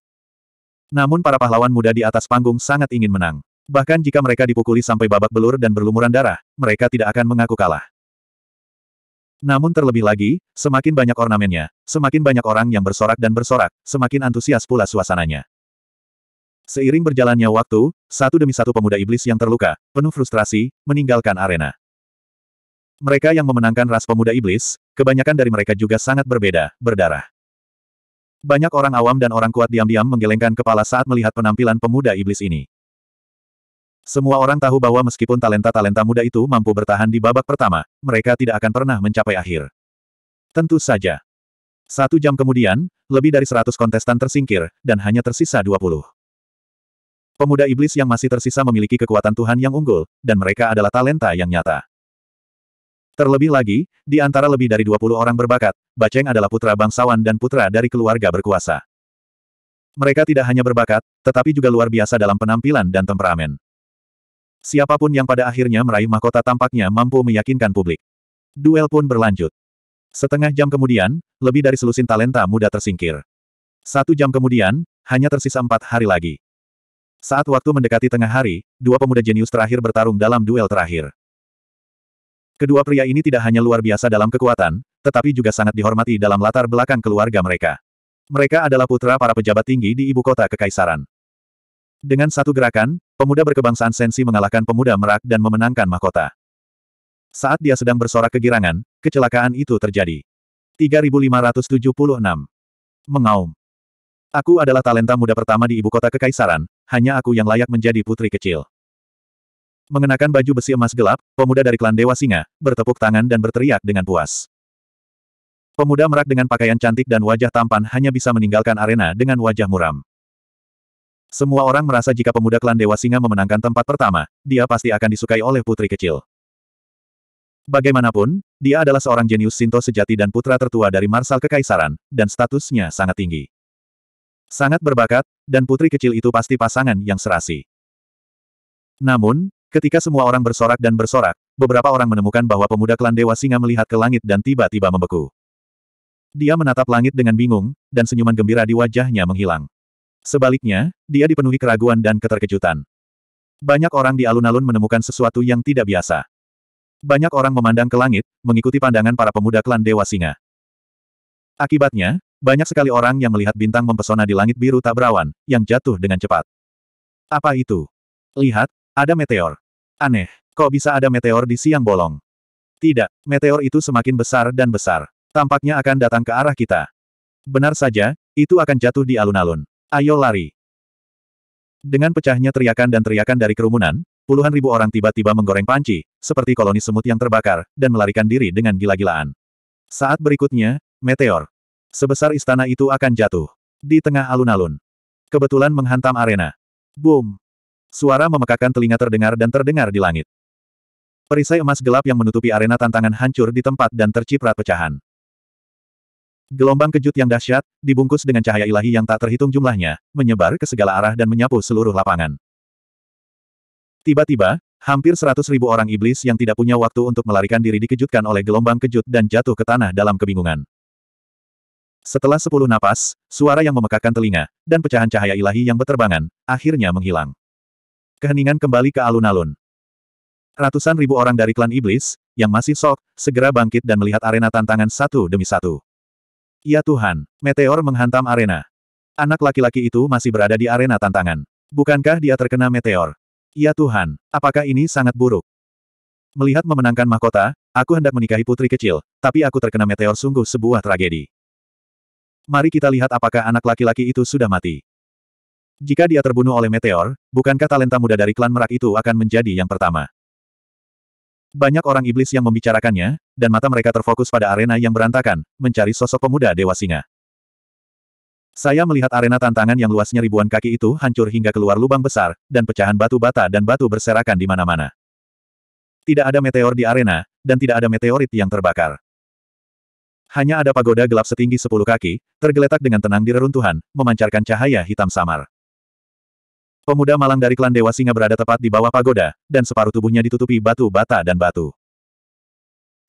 Namun para pahlawan muda di atas panggung sangat ingin menang. Bahkan jika mereka dipukuli sampai babak belur dan berlumuran darah, mereka tidak akan mengaku kalah. Namun terlebih lagi, semakin banyak ornamennya, semakin banyak orang yang bersorak dan bersorak, semakin antusias pula suasananya. Seiring berjalannya waktu, satu demi satu pemuda iblis yang terluka, penuh frustrasi, meninggalkan arena. Mereka yang memenangkan ras pemuda iblis, kebanyakan dari mereka juga sangat berbeda, berdarah. Banyak orang awam dan orang kuat diam-diam menggelengkan kepala saat melihat penampilan pemuda iblis ini. Semua orang tahu bahwa meskipun talenta-talenta muda itu mampu bertahan di babak pertama, mereka tidak akan pernah mencapai akhir. Tentu saja. Satu jam kemudian, lebih dari seratus kontestan tersingkir, dan hanya tersisa dua puluh. Pemuda iblis yang masih tersisa memiliki kekuatan Tuhan yang unggul, dan mereka adalah talenta yang nyata. Terlebih lagi, di antara lebih dari 20 orang berbakat, Baceng adalah putra bangsawan dan putra dari keluarga berkuasa. Mereka tidak hanya berbakat, tetapi juga luar biasa dalam penampilan dan temperamen. Siapapun yang pada akhirnya meraih mahkota tampaknya mampu meyakinkan publik. Duel pun berlanjut. Setengah jam kemudian, lebih dari selusin talenta muda tersingkir. Satu jam kemudian, hanya tersisa empat hari lagi. Saat waktu mendekati tengah hari, dua pemuda jenius terakhir bertarung dalam duel terakhir. Kedua pria ini tidak hanya luar biasa dalam kekuatan, tetapi juga sangat dihormati dalam latar belakang keluarga mereka. Mereka adalah putra para pejabat tinggi di ibu kota kekaisaran. Dengan satu gerakan, pemuda berkebangsaan Sensi mengalahkan pemuda merak dan memenangkan mahkota. Saat dia sedang bersorak kegirangan, kecelakaan itu terjadi. 3576. Mengaum. Aku adalah talenta muda pertama di ibu kota kekaisaran, hanya aku yang layak menjadi putri kecil. Mengenakan baju besi emas gelap, pemuda dari klan Dewa Singa, bertepuk tangan dan berteriak dengan puas. Pemuda merak dengan pakaian cantik dan wajah tampan hanya bisa meninggalkan arena dengan wajah muram. Semua orang merasa jika pemuda klan Dewa Singa memenangkan tempat pertama, dia pasti akan disukai oleh putri kecil. Bagaimanapun, dia adalah seorang jenius Sinto sejati dan putra tertua dari Marsal Kekaisaran, dan statusnya sangat tinggi. Sangat berbakat, dan putri kecil itu pasti pasangan yang serasi. Namun, Ketika semua orang bersorak dan bersorak, beberapa orang menemukan bahwa pemuda klan Dewa Singa melihat ke langit dan tiba-tiba membeku. Dia menatap langit dengan bingung, dan senyuman gembira di wajahnya menghilang. Sebaliknya, dia dipenuhi keraguan dan keterkejutan. Banyak orang di alun-alun menemukan sesuatu yang tidak biasa. Banyak orang memandang ke langit, mengikuti pandangan para pemuda klan Dewa Singa. Akibatnya, banyak sekali orang yang melihat bintang mempesona di langit biru tak berawan, yang jatuh dengan cepat. Apa itu? Lihat, ada meteor. Aneh. Kok bisa ada meteor di siang bolong? Tidak, meteor itu semakin besar dan besar. Tampaknya akan datang ke arah kita. Benar saja, itu akan jatuh di alun-alun. Ayo lari. Dengan pecahnya teriakan dan teriakan dari kerumunan, puluhan ribu orang tiba-tiba menggoreng panci, seperti koloni semut yang terbakar, dan melarikan diri dengan gila-gilaan. Saat berikutnya, meteor. Sebesar istana itu akan jatuh. Di tengah alun-alun. Kebetulan menghantam arena. Boom! Suara memekakan telinga terdengar dan terdengar di langit. Perisai emas gelap yang menutupi arena tantangan hancur di tempat dan terciprat pecahan. Gelombang kejut yang dahsyat, dibungkus dengan cahaya ilahi yang tak terhitung jumlahnya, menyebar ke segala arah dan menyapu seluruh lapangan. Tiba-tiba, hampir seratus ribu orang iblis yang tidak punya waktu untuk melarikan diri dikejutkan oleh gelombang kejut dan jatuh ke tanah dalam kebingungan. Setelah sepuluh napas, suara yang memekakan telinga, dan pecahan cahaya ilahi yang berterbangan, akhirnya menghilang. Keheningan kembali ke alun-alun. Ratusan ribu orang dari klan iblis, yang masih sok, segera bangkit dan melihat arena tantangan satu demi satu. Ya Tuhan, meteor menghantam arena. Anak laki-laki itu masih berada di arena tantangan. Bukankah dia terkena meteor? Ya Tuhan, apakah ini sangat buruk? Melihat memenangkan mahkota, aku hendak menikahi putri kecil, tapi aku terkena meteor sungguh sebuah tragedi. Mari kita lihat apakah anak laki-laki itu sudah mati. Jika dia terbunuh oleh meteor, bukankah talenta muda dari klan merak itu akan menjadi yang pertama? Banyak orang iblis yang membicarakannya, dan mata mereka terfokus pada arena yang berantakan, mencari sosok pemuda Dewa Singa. Saya melihat arena tantangan yang luasnya ribuan kaki itu hancur hingga keluar lubang besar, dan pecahan batu bata dan batu berserakan di mana-mana. Tidak ada meteor di arena, dan tidak ada meteorit yang terbakar. Hanya ada pagoda gelap setinggi sepuluh kaki, tergeletak dengan tenang di reruntuhan, memancarkan cahaya hitam samar. Pemuda malang dari klan Dewa Singa berada tepat di bawah pagoda, dan separuh tubuhnya ditutupi batu bata dan batu.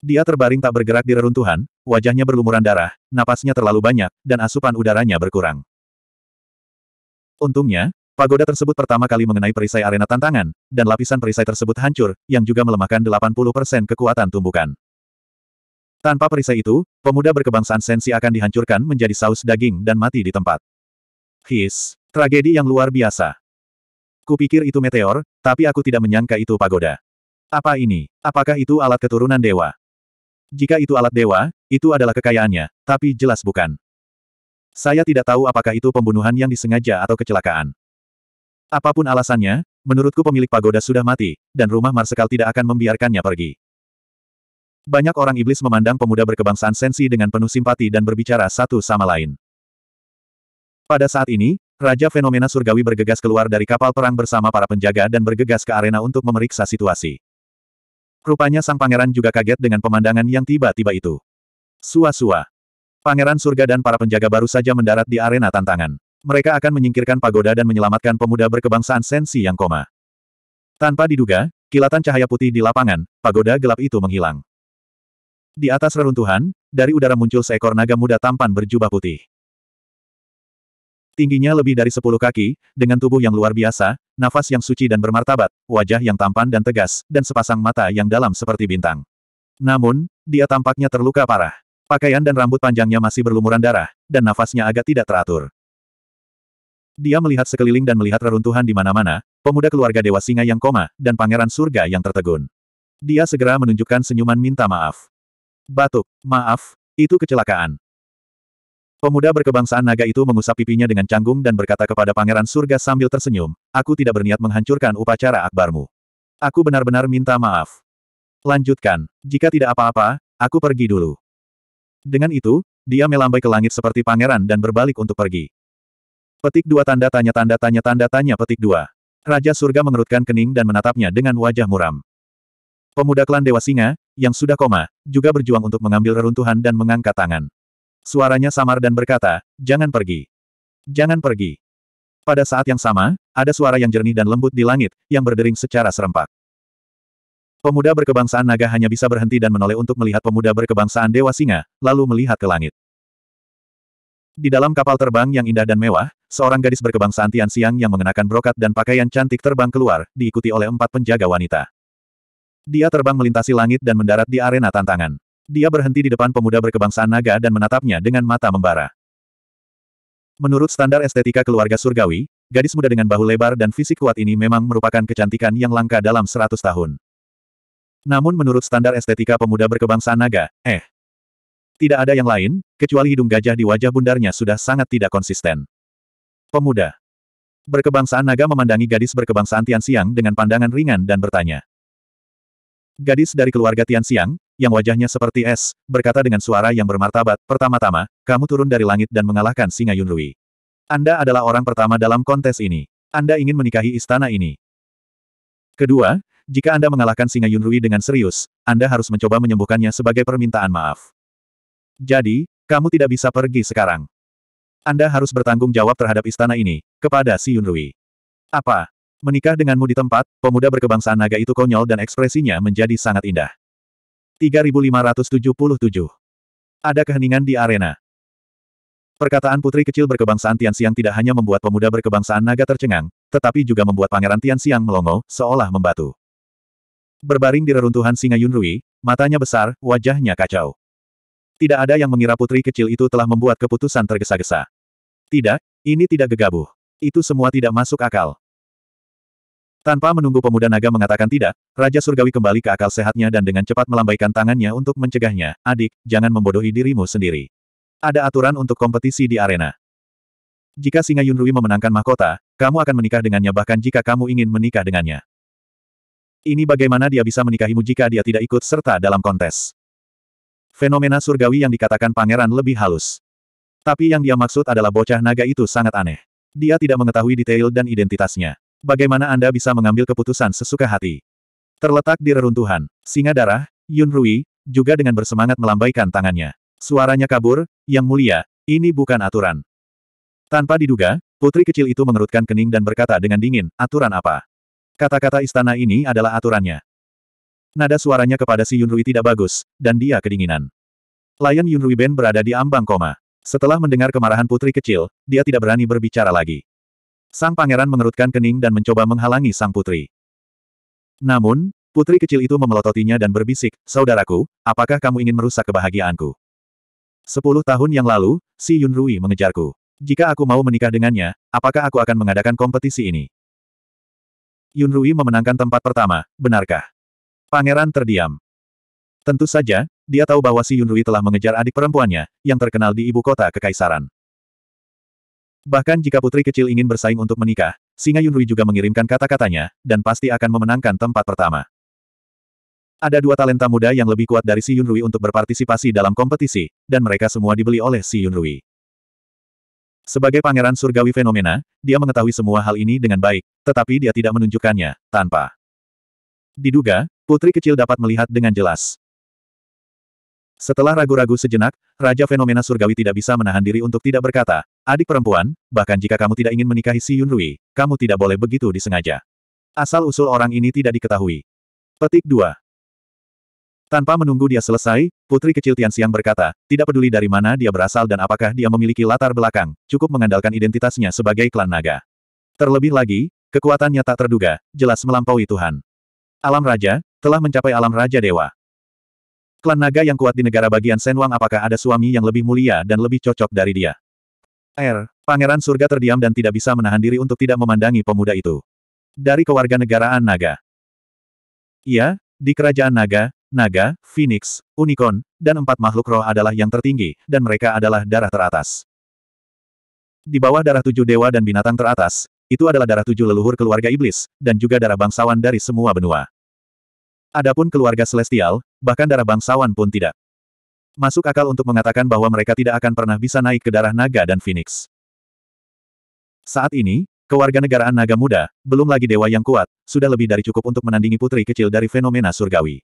Dia terbaring tak bergerak di reruntuhan, wajahnya berlumuran darah, napasnya terlalu banyak, dan asupan udaranya berkurang. Untungnya, pagoda tersebut pertama kali mengenai perisai arena tantangan, dan lapisan perisai tersebut hancur, yang juga melemahkan 80% kekuatan tumbukan. Tanpa perisai itu, pemuda berkebangsaan Sensi akan dihancurkan menjadi saus daging dan mati di tempat. His, tragedi yang luar biasa. Kupikir itu meteor, tapi aku tidak menyangka itu pagoda. Apa ini? Apakah itu alat keturunan dewa? Jika itu alat dewa, itu adalah kekayaannya, tapi jelas bukan. Saya tidak tahu apakah itu pembunuhan yang disengaja atau kecelakaan. Apapun alasannya, menurutku pemilik pagoda sudah mati, dan rumah Marsekal tidak akan membiarkannya pergi. Banyak orang iblis memandang pemuda berkebangsaan Sensi dengan penuh simpati dan berbicara satu sama lain. Pada saat ini, Raja fenomena surgawi bergegas keluar dari kapal perang bersama para penjaga dan bergegas ke arena untuk memeriksa situasi. Rupanya sang pangeran juga kaget dengan pemandangan yang tiba-tiba itu. Sua-sua. Pangeran surga dan para penjaga baru saja mendarat di arena tantangan. Mereka akan menyingkirkan pagoda dan menyelamatkan pemuda berkebangsaan Sensi yang koma. Tanpa diduga, kilatan cahaya putih di lapangan, pagoda gelap itu menghilang. Di atas reruntuhan, dari udara muncul seekor naga muda tampan berjubah putih. Tingginya lebih dari sepuluh kaki, dengan tubuh yang luar biasa, nafas yang suci dan bermartabat, wajah yang tampan dan tegas, dan sepasang mata yang dalam seperti bintang. Namun, dia tampaknya terluka parah. Pakaian dan rambut panjangnya masih berlumuran darah, dan nafasnya agak tidak teratur. Dia melihat sekeliling dan melihat reruntuhan di mana-mana, pemuda keluarga Dewa Singa yang koma, dan pangeran surga yang tertegun. Dia segera menunjukkan senyuman minta maaf. Batuk, maaf, itu kecelakaan. Pemuda berkebangsaan naga itu mengusap pipinya dengan canggung dan berkata kepada Pangeran Surga sambil tersenyum, aku tidak berniat menghancurkan upacara akbarmu. Aku benar-benar minta maaf. Lanjutkan, jika tidak apa-apa, aku pergi dulu. Dengan itu, dia melambai ke langit seperti pangeran dan berbalik untuk pergi. Petik dua tanda tanya tanda tanya tanda tanya petik dua. Raja Surga mengerutkan kening dan menatapnya dengan wajah muram. Pemuda klan Dewa Singa, yang sudah koma, juga berjuang untuk mengambil reruntuhan dan mengangkat tangan. Suaranya samar dan berkata, jangan pergi. Jangan pergi. Pada saat yang sama, ada suara yang jernih dan lembut di langit, yang berdering secara serempak. Pemuda berkebangsaan naga hanya bisa berhenti dan menoleh untuk melihat pemuda berkebangsaan Dewa Singa, lalu melihat ke langit. Di dalam kapal terbang yang indah dan mewah, seorang gadis berkebangsaan Tian Siang yang mengenakan brokat dan pakaian cantik terbang keluar, diikuti oleh empat penjaga wanita. Dia terbang melintasi langit dan mendarat di arena tantangan. Dia berhenti di depan pemuda berkebangsaan naga dan menatapnya dengan mata membara. Menurut standar estetika keluarga surgawi, gadis muda dengan bahu lebar dan fisik kuat ini memang merupakan kecantikan yang langka dalam seratus tahun. Namun menurut standar estetika pemuda berkebangsaan naga, eh. Tidak ada yang lain, kecuali hidung gajah di wajah bundarnya sudah sangat tidak konsisten. Pemuda. Berkebangsaan naga memandangi gadis berkebangsaan Tian Siang dengan pandangan ringan dan bertanya. Gadis dari keluarga Tian Xiang, yang wajahnya seperti es, berkata dengan suara yang bermartabat, pertama-tama, kamu turun dari langit dan mengalahkan singa Yunrui. Anda adalah orang pertama dalam kontes ini. Anda ingin menikahi istana ini. Kedua, jika Anda mengalahkan singa Yunrui dengan serius, Anda harus mencoba menyembuhkannya sebagai permintaan maaf. Jadi, kamu tidak bisa pergi sekarang. Anda harus bertanggung jawab terhadap istana ini, kepada si Yunrui. Apa? Menikah denganmu di tempat, pemuda berkebangsaan naga itu konyol dan ekspresinya menjadi sangat indah. 3577 Ada keheningan di arena. Perkataan putri kecil berkebangsaan Tian Xiang tidak hanya membuat pemuda berkebangsaan naga tercengang, tetapi juga membuat pangeran Tian Xiang melongo, seolah membatu. Berbaring di reruntuhan singa Yunrui, matanya besar, wajahnya kacau. Tidak ada yang mengira putri kecil itu telah membuat keputusan tergesa-gesa. Tidak, ini tidak gegabah. Itu semua tidak masuk akal. Tanpa menunggu pemuda naga mengatakan tidak, Raja Surgawi kembali ke akal sehatnya dan dengan cepat melambaikan tangannya untuk mencegahnya, adik, jangan membodohi dirimu sendiri. Ada aturan untuk kompetisi di arena. Jika singa Yunrui memenangkan mahkota, kamu akan menikah dengannya bahkan jika kamu ingin menikah dengannya. Ini bagaimana dia bisa menikahimu jika dia tidak ikut serta dalam kontes. Fenomena surgawi yang dikatakan pangeran lebih halus. Tapi yang dia maksud adalah bocah naga itu sangat aneh. Dia tidak mengetahui detail dan identitasnya. Bagaimana Anda bisa mengambil keputusan sesuka hati? Terletak di reruntuhan, singa darah, Yun Rui, juga dengan bersemangat melambaikan tangannya. Suaranya kabur, yang mulia, ini bukan aturan. Tanpa diduga, putri kecil itu mengerutkan kening dan berkata dengan dingin, aturan apa? Kata-kata istana ini adalah aturannya. Nada suaranya kepada si Yun Rui tidak bagus, dan dia kedinginan. Lion Rui Ben berada di ambang koma. Setelah mendengar kemarahan putri kecil, dia tidak berani berbicara lagi. Sang pangeran mengerutkan kening dan mencoba menghalangi sang putri. Namun, putri kecil itu memelototinya dan berbisik, Saudaraku, apakah kamu ingin merusak kebahagiaanku? Sepuluh tahun yang lalu, si Yun Rui mengejarku. Jika aku mau menikah dengannya, apakah aku akan mengadakan kompetisi ini? Yun Rui memenangkan tempat pertama, benarkah? Pangeran terdiam. Tentu saja, dia tahu bahwa si Yun Rui telah mengejar adik perempuannya, yang terkenal di ibu kota kekaisaran. Bahkan jika putri kecil ingin bersaing untuk menikah, Singa Yunrui juga mengirimkan kata-katanya, dan pasti akan memenangkan tempat pertama. Ada dua talenta muda yang lebih kuat dari Si Yunrui untuk berpartisipasi dalam kompetisi, dan mereka semua dibeli oleh Si Yunrui. Sebagai pangeran surgawi fenomena, dia mengetahui semua hal ini dengan baik, tetapi dia tidak menunjukkannya, tanpa. Diduga, putri kecil dapat melihat dengan jelas. Setelah ragu-ragu sejenak, Raja Fenomena Surgawi tidak bisa menahan diri untuk tidak berkata, adik perempuan, bahkan jika kamu tidak ingin menikahi Si Yunrui, kamu tidak boleh begitu disengaja. Asal-usul orang ini tidak diketahui. Petik 2. Tanpa menunggu dia selesai, Putri kecil Tian Xiang berkata, tidak peduli dari mana dia berasal dan apakah dia memiliki latar belakang, cukup mengandalkan identitasnya sebagai klan naga. Terlebih lagi, kekuatannya tak terduga, jelas melampaui Tuhan. Alam Raja, telah mencapai alam Raja Dewa. Klan naga yang kuat di negara bagian Senwang apakah ada suami yang lebih mulia dan lebih cocok dari dia? Air, Pangeran surga terdiam dan tidak bisa menahan diri untuk tidak memandangi pemuda itu. Dari keluarga negaraan naga. iya, di kerajaan naga, naga, phoenix, unicorn, dan empat makhluk roh adalah yang tertinggi, dan mereka adalah darah teratas. Di bawah darah tujuh dewa dan binatang teratas, itu adalah darah tujuh leluhur keluarga iblis, dan juga darah bangsawan dari semua benua. Adapun keluarga celestial, bahkan darah bangsawan pun tidak. Masuk akal untuk mengatakan bahwa mereka tidak akan pernah bisa naik ke darah naga dan phoenix. Saat ini, kewarganegaraan naga muda, belum lagi dewa yang kuat, sudah lebih dari cukup untuk menandingi putri kecil dari fenomena surgawi.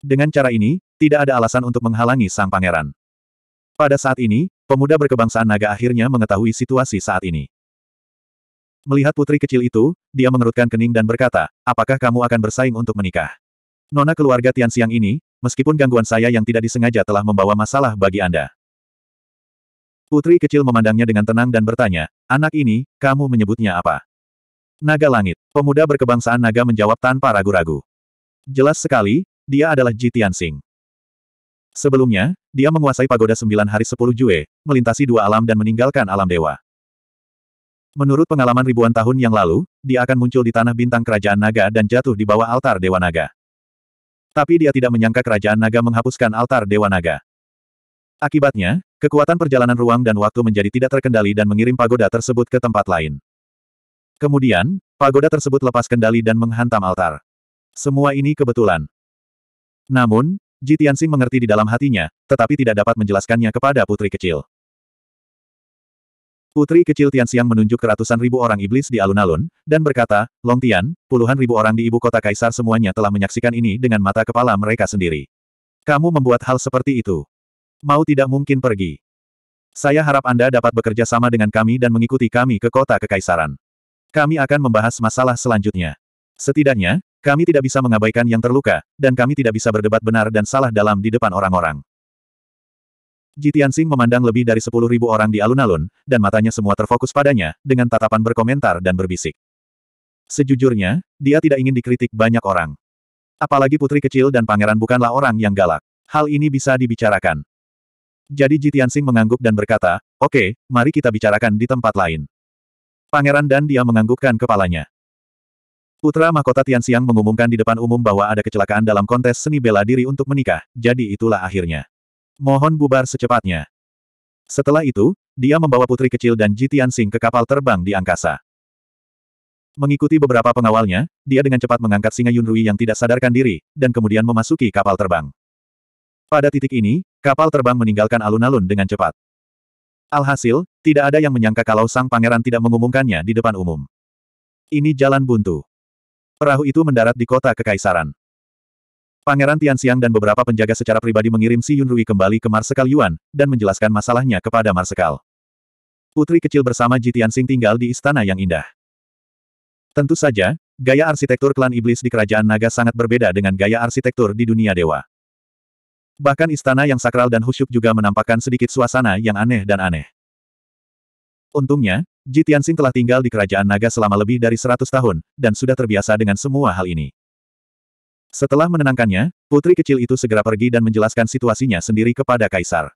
Dengan cara ini, tidak ada alasan untuk menghalangi sang pangeran. Pada saat ini, pemuda berkebangsaan naga akhirnya mengetahui situasi saat ini. Melihat putri kecil itu, dia mengerutkan kening dan berkata, apakah kamu akan bersaing untuk menikah? Nona keluarga Tian Siang ini, meskipun gangguan saya yang tidak disengaja telah membawa masalah bagi Anda. Putri kecil memandangnya dengan tenang dan bertanya, anak ini, kamu menyebutnya apa? Naga Langit, pemuda berkebangsaan naga menjawab tanpa ragu-ragu. Jelas sekali, dia adalah Ji Tianxing. Sebelumnya, dia menguasai pagoda sembilan hari sepuluh Jue, melintasi dua alam dan meninggalkan alam dewa. Menurut pengalaman ribuan tahun yang lalu, dia akan muncul di tanah bintang kerajaan naga dan jatuh di bawah altar dewa naga. Tapi dia tidak menyangka kerajaan naga menghapuskan altar Dewa Naga. Akibatnya, kekuatan perjalanan ruang dan waktu menjadi tidak terkendali dan mengirim pagoda tersebut ke tempat lain. Kemudian, pagoda tersebut lepas kendali dan menghantam altar. Semua ini kebetulan. Namun, Jitian Sing mengerti di dalam hatinya, tetapi tidak dapat menjelaskannya kepada putri kecil. Putri kecil Tian Xiang menunjuk ke ratusan ribu orang iblis di alun-alun, dan berkata, Long Tian, puluhan ribu orang di ibu kota Kaisar semuanya telah menyaksikan ini dengan mata kepala mereka sendiri. Kamu membuat hal seperti itu. Mau tidak mungkin pergi. Saya harap Anda dapat bekerja sama dengan kami dan mengikuti kami ke kota Kekaisaran. Kami akan membahas masalah selanjutnya. Setidaknya, kami tidak bisa mengabaikan yang terluka, dan kami tidak bisa berdebat benar dan salah dalam di depan orang-orang. Jitian memandang lebih dari sepuluh ribu orang di alun-alun, dan matanya semua terfokus padanya, dengan tatapan berkomentar dan berbisik. Sejujurnya, dia tidak ingin dikritik banyak orang. Apalagi putri kecil dan pangeran bukanlah orang yang galak. Hal ini bisa dibicarakan. Jadi Jitian mengangguk dan berkata, oke, okay, mari kita bicarakan di tempat lain. Pangeran dan dia menganggukkan kepalanya. Putra mahkota Tianxiang mengumumkan di depan umum bahwa ada kecelakaan dalam kontes seni bela diri untuk menikah, jadi itulah akhirnya. Mohon bubar secepatnya. Setelah itu, dia membawa putri kecil dan Jitian Tianxing ke kapal terbang di angkasa. Mengikuti beberapa pengawalnya, dia dengan cepat mengangkat singa Yunrui yang tidak sadarkan diri, dan kemudian memasuki kapal terbang. Pada titik ini, kapal terbang meninggalkan alun-alun dengan cepat. Alhasil, tidak ada yang menyangka kalau sang pangeran tidak mengumumkannya di depan umum. Ini jalan buntu. Perahu itu mendarat di kota kekaisaran. Pangeran Tian Xiang dan beberapa penjaga secara pribadi mengirim Si Yunrui kembali ke Marsekal Yuan, dan menjelaskan masalahnya kepada Marsekal. Putri kecil bersama Ji Tianxing tinggal di istana yang indah. Tentu saja, gaya arsitektur klan iblis di kerajaan naga sangat berbeda dengan gaya arsitektur di dunia dewa. Bahkan istana yang sakral dan khusyuk juga menampakkan sedikit suasana yang aneh dan aneh. Untungnya, Ji Tianxing telah tinggal di kerajaan naga selama lebih dari 100 tahun, dan sudah terbiasa dengan semua hal ini. Setelah menenangkannya, putri kecil itu segera pergi dan menjelaskan situasinya sendiri kepada kaisar.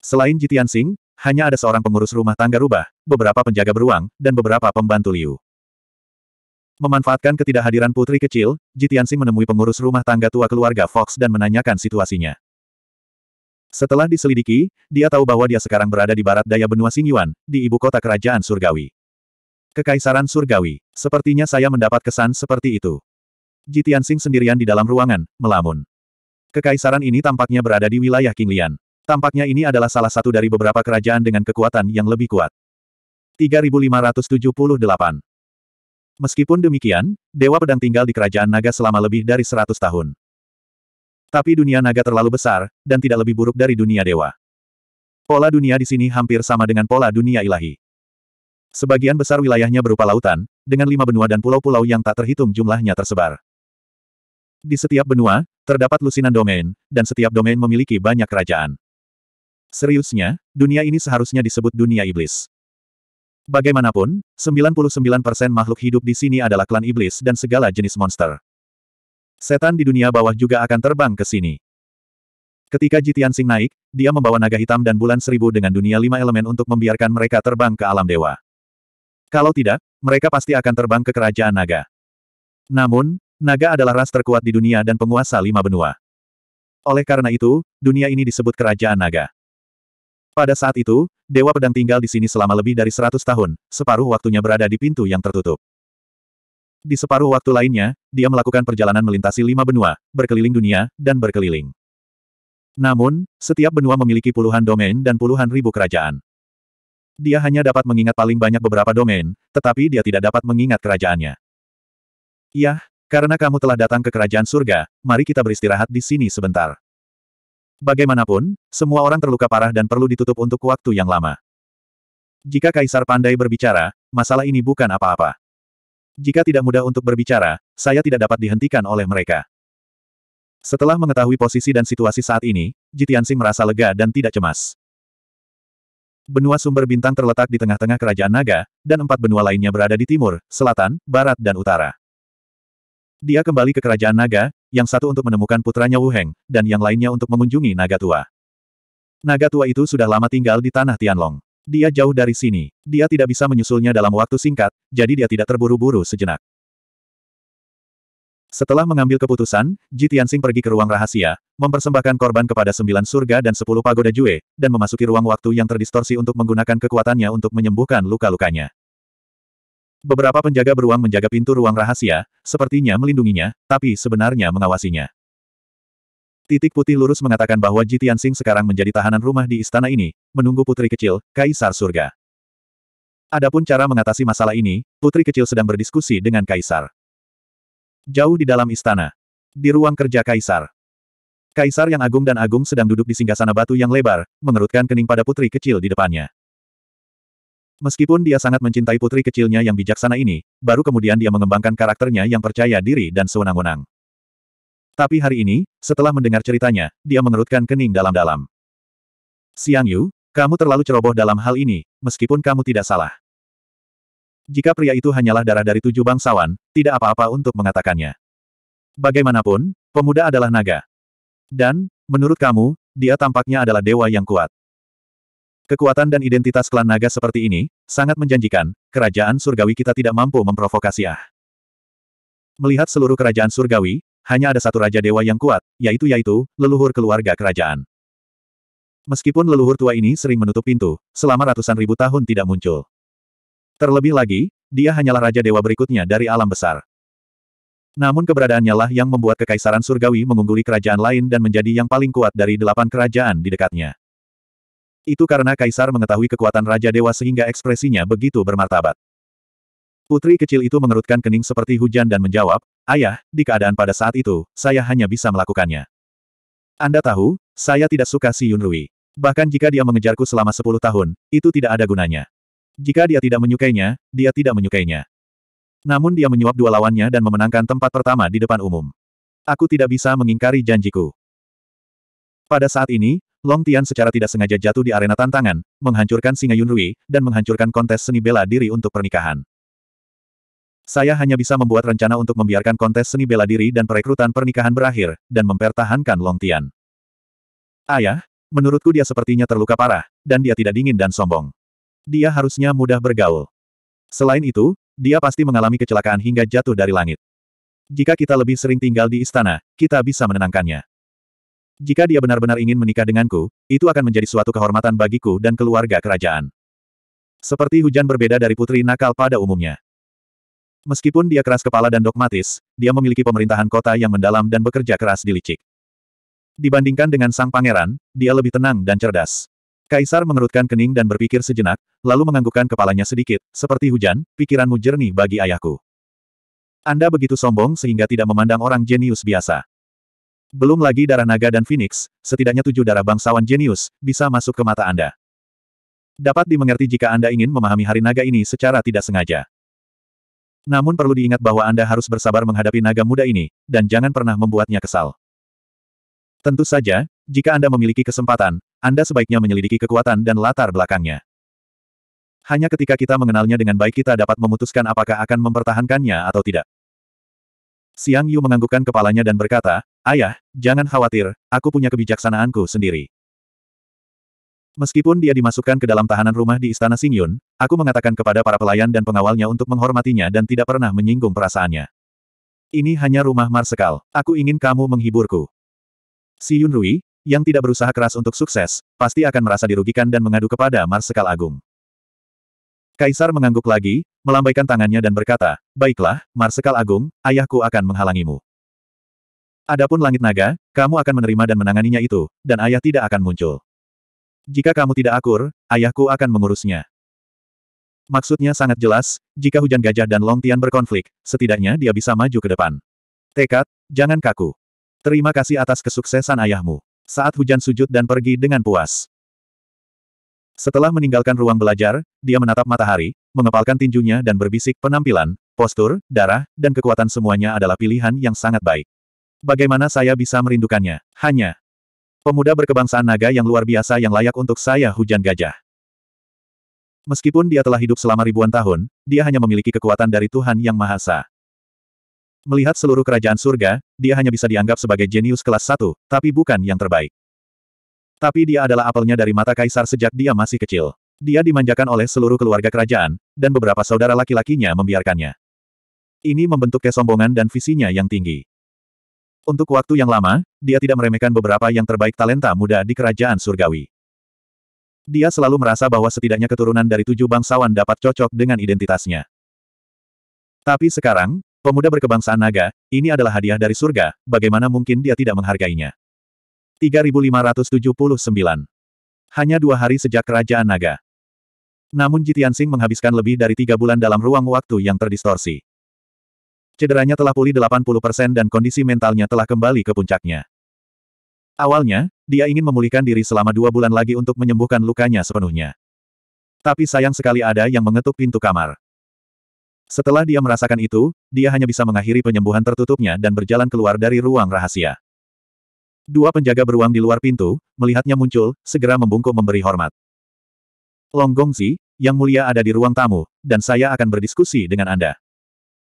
Selain Jitian Sing, hanya ada seorang pengurus rumah tangga rubah, beberapa penjaga beruang, dan beberapa pembantu Liu. Memanfaatkan ketidakhadiran putri kecil, Jitian Sing menemui pengurus rumah tangga tua keluarga Fox dan menanyakan situasinya. Setelah diselidiki, dia tahu bahwa dia sekarang berada di barat daya benua Singyuan, di ibu kota kerajaan Surgawi. Kekaisaran Surgawi. Sepertinya saya mendapat kesan seperti itu. Jitian Tianxing sendirian di dalam ruangan, melamun. Kekaisaran ini tampaknya berada di wilayah Qinglian. Tampaknya ini adalah salah satu dari beberapa kerajaan dengan kekuatan yang lebih kuat. 3578 Meskipun demikian, Dewa Pedang tinggal di kerajaan naga selama lebih dari 100 tahun. Tapi dunia naga terlalu besar, dan tidak lebih buruk dari dunia dewa. Pola dunia di sini hampir sama dengan pola dunia ilahi. Sebagian besar wilayahnya berupa lautan, dengan lima benua dan pulau-pulau yang tak terhitung jumlahnya tersebar. Di setiap benua, terdapat lusinan domain, dan setiap domain memiliki banyak kerajaan. Seriusnya, dunia ini seharusnya disebut dunia iblis. Bagaimanapun, 99% makhluk hidup di sini adalah klan iblis dan segala jenis monster. Setan di dunia bawah juga akan terbang ke sini. Ketika Jitian Sing naik, dia membawa naga hitam dan bulan seribu dengan dunia lima elemen untuk membiarkan mereka terbang ke alam dewa. Kalau tidak, mereka pasti akan terbang ke kerajaan naga. Namun, Naga adalah ras terkuat di dunia dan penguasa lima benua. Oleh karena itu, dunia ini disebut kerajaan naga. Pada saat itu, Dewa Pedang tinggal di sini selama lebih dari seratus tahun, separuh waktunya berada di pintu yang tertutup. Di separuh waktu lainnya, dia melakukan perjalanan melintasi lima benua, berkeliling dunia, dan berkeliling. Namun, setiap benua memiliki puluhan domain dan puluhan ribu kerajaan. Dia hanya dapat mengingat paling banyak beberapa domain, tetapi dia tidak dapat mengingat kerajaannya. Yah, karena kamu telah datang ke kerajaan surga, mari kita beristirahat di sini sebentar. Bagaimanapun, semua orang terluka parah dan perlu ditutup untuk waktu yang lama. Jika Kaisar pandai berbicara, masalah ini bukan apa-apa. Jika tidak mudah untuk berbicara, saya tidak dapat dihentikan oleh mereka. Setelah mengetahui posisi dan situasi saat ini, Jitiansing merasa lega dan tidak cemas. Benua sumber bintang terletak di tengah-tengah kerajaan naga, dan empat benua lainnya berada di timur, selatan, barat dan utara. Dia kembali ke kerajaan naga, yang satu untuk menemukan putranya Wu Heng, dan yang lainnya untuk mengunjungi naga tua. Naga tua itu sudah lama tinggal di tanah Tianlong. Dia jauh dari sini. Dia tidak bisa menyusulnya dalam waktu singkat, jadi dia tidak terburu-buru sejenak. Setelah mengambil keputusan, Ji Tianxing pergi ke ruang rahasia, mempersembahkan korban kepada sembilan surga dan sepuluh pagoda Jue, dan memasuki ruang waktu yang terdistorsi untuk menggunakan kekuatannya untuk menyembuhkan luka-lukanya. Beberapa penjaga beruang menjaga pintu ruang rahasia, sepertinya melindunginya, tapi sebenarnya mengawasinya. Titik putih lurus mengatakan bahwa Ji Tianxing sekarang menjadi tahanan rumah di istana ini, menunggu putri kecil, Kaisar Surga. Adapun cara mengatasi masalah ini, putri kecil sedang berdiskusi dengan Kaisar. Jauh di dalam istana. Di ruang kerja Kaisar. Kaisar yang agung dan agung sedang duduk di singgasana batu yang lebar, mengerutkan kening pada putri kecil di depannya. Meskipun dia sangat mencintai putri kecilnya yang bijaksana ini, baru kemudian dia mengembangkan karakternya yang percaya diri dan sewenang-wenang. Tapi hari ini, setelah mendengar ceritanya, dia mengerutkan kening dalam-dalam. Xiang Yu, kamu terlalu ceroboh dalam hal ini, meskipun kamu tidak salah. Jika pria itu hanyalah darah dari tujuh bangsawan, tidak apa-apa untuk mengatakannya. Bagaimanapun, pemuda adalah naga. Dan, menurut kamu, dia tampaknya adalah dewa yang kuat. Kekuatan dan identitas klan naga seperti ini, sangat menjanjikan, kerajaan surgawi kita tidak mampu memprovokasi ah. Melihat seluruh kerajaan surgawi, hanya ada satu raja dewa yang kuat, yaitu yaitu, leluhur keluarga kerajaan. Meskipun leluhur tua ini sering menutup pintu, selama ratusan ribu tahun tidak muncul. Terlebih lagi, dia hanyalah raja dewa berikutnya dari alam besar. Namun keberadaannya lah yang membuat kekaisaran surgawi mengungguli kerajaan lain dan menjadi yang paling kuat dari delapan kerajaan di dekatnya. Itu karena Kaisar mengetahui kekuatan Raja Dewa sehingga ekspresinya begitu bermartabat. Putri kecil itu mengerutkan kening seperti hujan dan menjawab, Ayah, di keadaan pada saat itu, saya hanya bisa melakukannya. Anda tahu, saya tidak suka si Yun Rui. Bahkan jika dia mengejarku selama sepuluh tahun, itu tidak ada gunanya. Jika dia tidak menyukainya, dia tidak menyukainya. Namun dia menyuap dua lawannya dan memenangkan tempat pertama di depan umum. Aku tidak bisa mengingkari janjiku. Pada saat ini, Long Tian secara tidak sengaja jatuh di arena tantangan, menghancurkan Singa Yunrui, dan menghancurkan kontes seni bela diri untuk pernikahan. Saya hanya bisa membuat rencana untuk membiarkan kontes seni bela diri dan perekrutan pernikahan berakhir, dan mempertahankan Long Tian. Ayah, menurutku dia sepertinya terluka parah, dan dia tidak dingin dan sombong. Dia harusnya mudah bergaul. Selain itu, dia pasti mengalami kecelakaan hingga jatuh dari langit. Jika kita lebih sering tinggal di istana, kita bisa menenangkannya. Jika dia benar-benar ingin menikah denganku, itu akan menjadi suatu kehormatan bagiku dan keluarga kerajaan. Seperti hujan berbeda dari putri nakal pada umumnya. Meskipun dia keras kepala dan dogmatis, dia memiliki pemerintahan kota yang mendalam dan bekerja keras di licik. Dibandingkan dengan sang pangeran, dia lebih tenang dan cerdas. Kaisar mengerutkan kening dan berpikir sejenak, lalu menganggukkan kepalanya sedikit, seperti hujan, pikiranmu jernih bagi ayahku. Anda begitu sombong sehingga tidak memandang orang jenius biasa. Belum lagi darah naga dan phoenix, setidaknya tujuh darah bangsawan jenius, bisa masuk ke mata Anda. Dapat dimengerti jika Anda ingin memahami hari naga ini secara tidak sengaja. Namun perlu diingat bahwa Anda harus bersabar menghadapi naga muda ini, dan jangan pernah membuatnya kesal. Tentu saja, jika Anda memiliki kesempatan, Anda sebaiknya menyelidiki kekuatan dan latar belakangnya. Hanya ketika kita mengenalnya dengan baik kita dapat memutuskan apakah akan mempertahankannya atau tidak. Siang Yu menganggukkan kepalanya dan berkata, Ayah, jangan khawatir, aku punya kebijaksanaanku sendiri. Meskipun dia dimasukkan ke dalam tahanan rumah di Istana Singyun, aku mengatakan kepada para pelayan dan pengawalnya untuk menghormatinya dan tidak pernah menyinggung perasaannya. Ini hanya rumah Marsekal. Aku ingin kamu menghiburku. Si Yun Rui, yang tidak berusaha keras untuk sukses, pasti akan merasa dirugikan dan mengadu kepada Marsekal Agung. Kaisar mengangguk lagi, melambaikan tangannya dan berkata, Baiklah, Marsekal Agung, ayahku akan menghalangimu. Adapun langit naga, kamu akan menerima dan menanganinya itu, dan ayah tidak akan muncul. Jika kamu tidak akur, ayahku akan mengurusnya. Maksudnya sangat jelas, jika hujan gajah dan longtian berkonflik, setidaknya dia bisa maju ke depan. Tekad, jangan kaku. Terima kasih atas kesuksesan ayahmu. Saat hujan sujud dan pergi dengan puas. Setelah meninggalkan ruang belajar, dia menatap matahari, mengepalkan tinjunya dan berbisik penampilan, postur, darah, dan kekuatan semuanya adalah pilihan yang sangat baik. Bagaimana saya bisa merindukannya? Hanya pemuda berkebangsaan naga yang luar biasa yang layak untuk saya hujan gajah. Meskipun dia telah hidup selama ribuan tahun, dia hanya memiliki kekuatan dari Tuhan Yang Mahasa. Melihat seluruh kerajaan surga, dia hanya bisa dianggap sebagai jenius kelas satu, tapi bukan yang terbaik. Tapi dia adalah apelnya dari mata kaisar sejak dia masih kecil. Dia dimanjakan oleh seluruh keluarga kerajaan, dan beberapa saudara laki-lakinya membiarkannya. Ini membentuk kesombongan dan visinya yang tinggi. Untuk waktu yang lama, dia tidak meremehkan beberapa yang terbaik talenta muda di kerajaan surgawi. Dia selalu merasa bahwa setidaknya keturunan dari tujuh bangsawan dapat cocok dengan identitasnya. Tapi sekarang, pemuda berkebangsaan naga, ini adalah hadiah dari surga, bagaimana mungkin dia tidak menghargainya? 3579. Hanya dua hari sejak Kerajaan Naga. Namun Jitian Jitiansing menghabiskan lebih dari tiga bulan dalam ruang waktu yang terdistorsi. Cederanya telah pulih 80% dan kondisi mentalnya telah kembali ke puncaknya. Awalnya, dia ingin memulihkan diri selama dua bulan lagi untuk menyembuhkan lukanya sepenuhnya. Tapi sayang sekali ada yang mengetuk pintu kamar. Setelah dia merasakan itu, dia hanya bisa mengakhiri penyembuhan tertutupnya dan berjalan keluar dari ruang rahasia. Dua penjaga beruang di luar pintu, melihatnya muncul, segera membungkuk memberi hormat. Long Gongzi, yang mulia ada di ruang tamu, dan saya akan berdiskusi dengan Anda.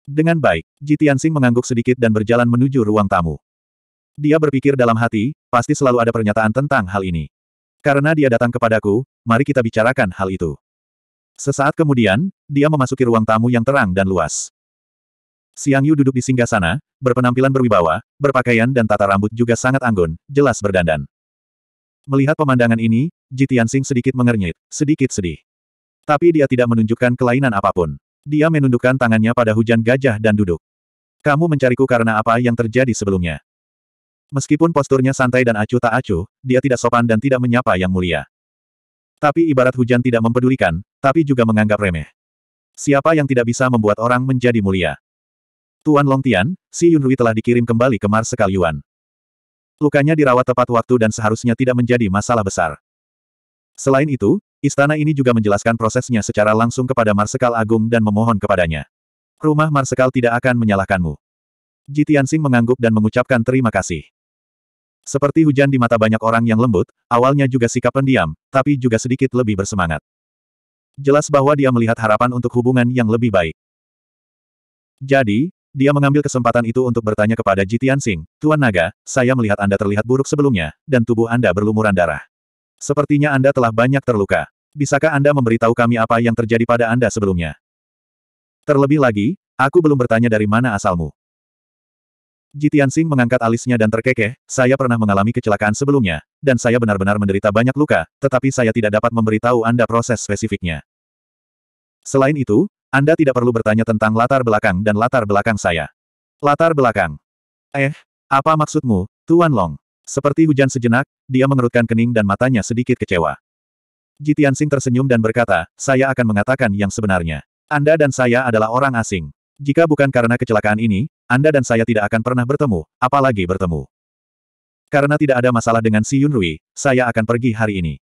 Dengan baik, Ji mengangguk sedikit dan berjalan menuju ruang tamu. Dia berpikir dalam hati, pasti selalu ada pernyataan tentang hal ini. Karena dia datang kepadaku, mari kita bicarakan hal itu. Sesaat kemudian, dia memasuki ruang tamu yang terang dan luas. Siang Yu duduk di singgah sana, berpenampilan berwibawa, berpakaian dan tata rambut juga sangat anggun, jelas berdandan. Melihat pemandangan ini, Ji Tianxing sedikit mengernyit, sedikit sedih. Tapi dia tidak menunjukkan kelainan apapun. Dia menundukkan tangannya pada hujan gajah dan duduk. Kamu mencariku karena apa yang terjadi sebelumnya. Meskipun posturnya santai dan acuh tak acuh, dia tidak sopan dan tidak menyapa yang mulia. Tapi ibarat hujan tidak mempedulikan, tapi juga menganggap remeh. Siapa yang tidak bisa membuat orang menjadi mulia? Tuan Long Tian, si Yunhui telah dikirim kembali ke Mars sekali Yuan. Lukanya dirawat tepat waktu dan seharusnya tidak menjadi masalah besar. Selain itu, istana ini juga menjelaskan prosesnya secara langsung kepada Marsekal Agung dan memohon kepadanya. Rumah Marsekal tidak akan menyalahkanmu. Ji mengangguk dan mengucapkan terima kasih. Seperti hujan di mata banyak orang yang lembut, awalnya juga sikap pendiam, tapi juga sedikit lebih bersemangat. Jelas bahwa dia melihat harapan untuk hubungan yang lebih baik. Jadi, dia mengambil kesempatan itu untuk bertanya kepada Jitian Tianxing, Tuan Naga, saya melihat Anda terlihat buruk sebelumnya, dan tubuh Anda berlumuran darah. Sepertinya Anda telah banyak terluka. Bisakah Anda memberitahu kami apa yang terjadi pada Anda sebelumnya? Terlebih lagi, aku belum bertanya dari mana asalmu. Jitian Tianxing mengangkat alisnya dan terkekeh, saya pernah mengalami kecelakaan sebelumnya, dan saya benar-benar menderita banyak luka, tetapi saya tidak dapat memberitahu Anda proses spesifiknya. Selain itu, anda tidak perlu bertanya tentang latar belakang dan latar belakang saya. Latar belakang. Eh, apa maksudmu, Tuan Long? Seperti hujan sejenak, dia mengerutkan kening dan matanya sedikit kecewa. Jitian Sing tersenyum dan berkata, saya akan mengatakan yang sebenarnya. Anda dan saya adalah orang asing. Jika bukan karena kecelakaan ini, Anda dan saya tidak akan pernah bertemu, apalagi bertemu. Karena tidak ada masalah dengan Si Yunrui, saya akan pergi hari ini.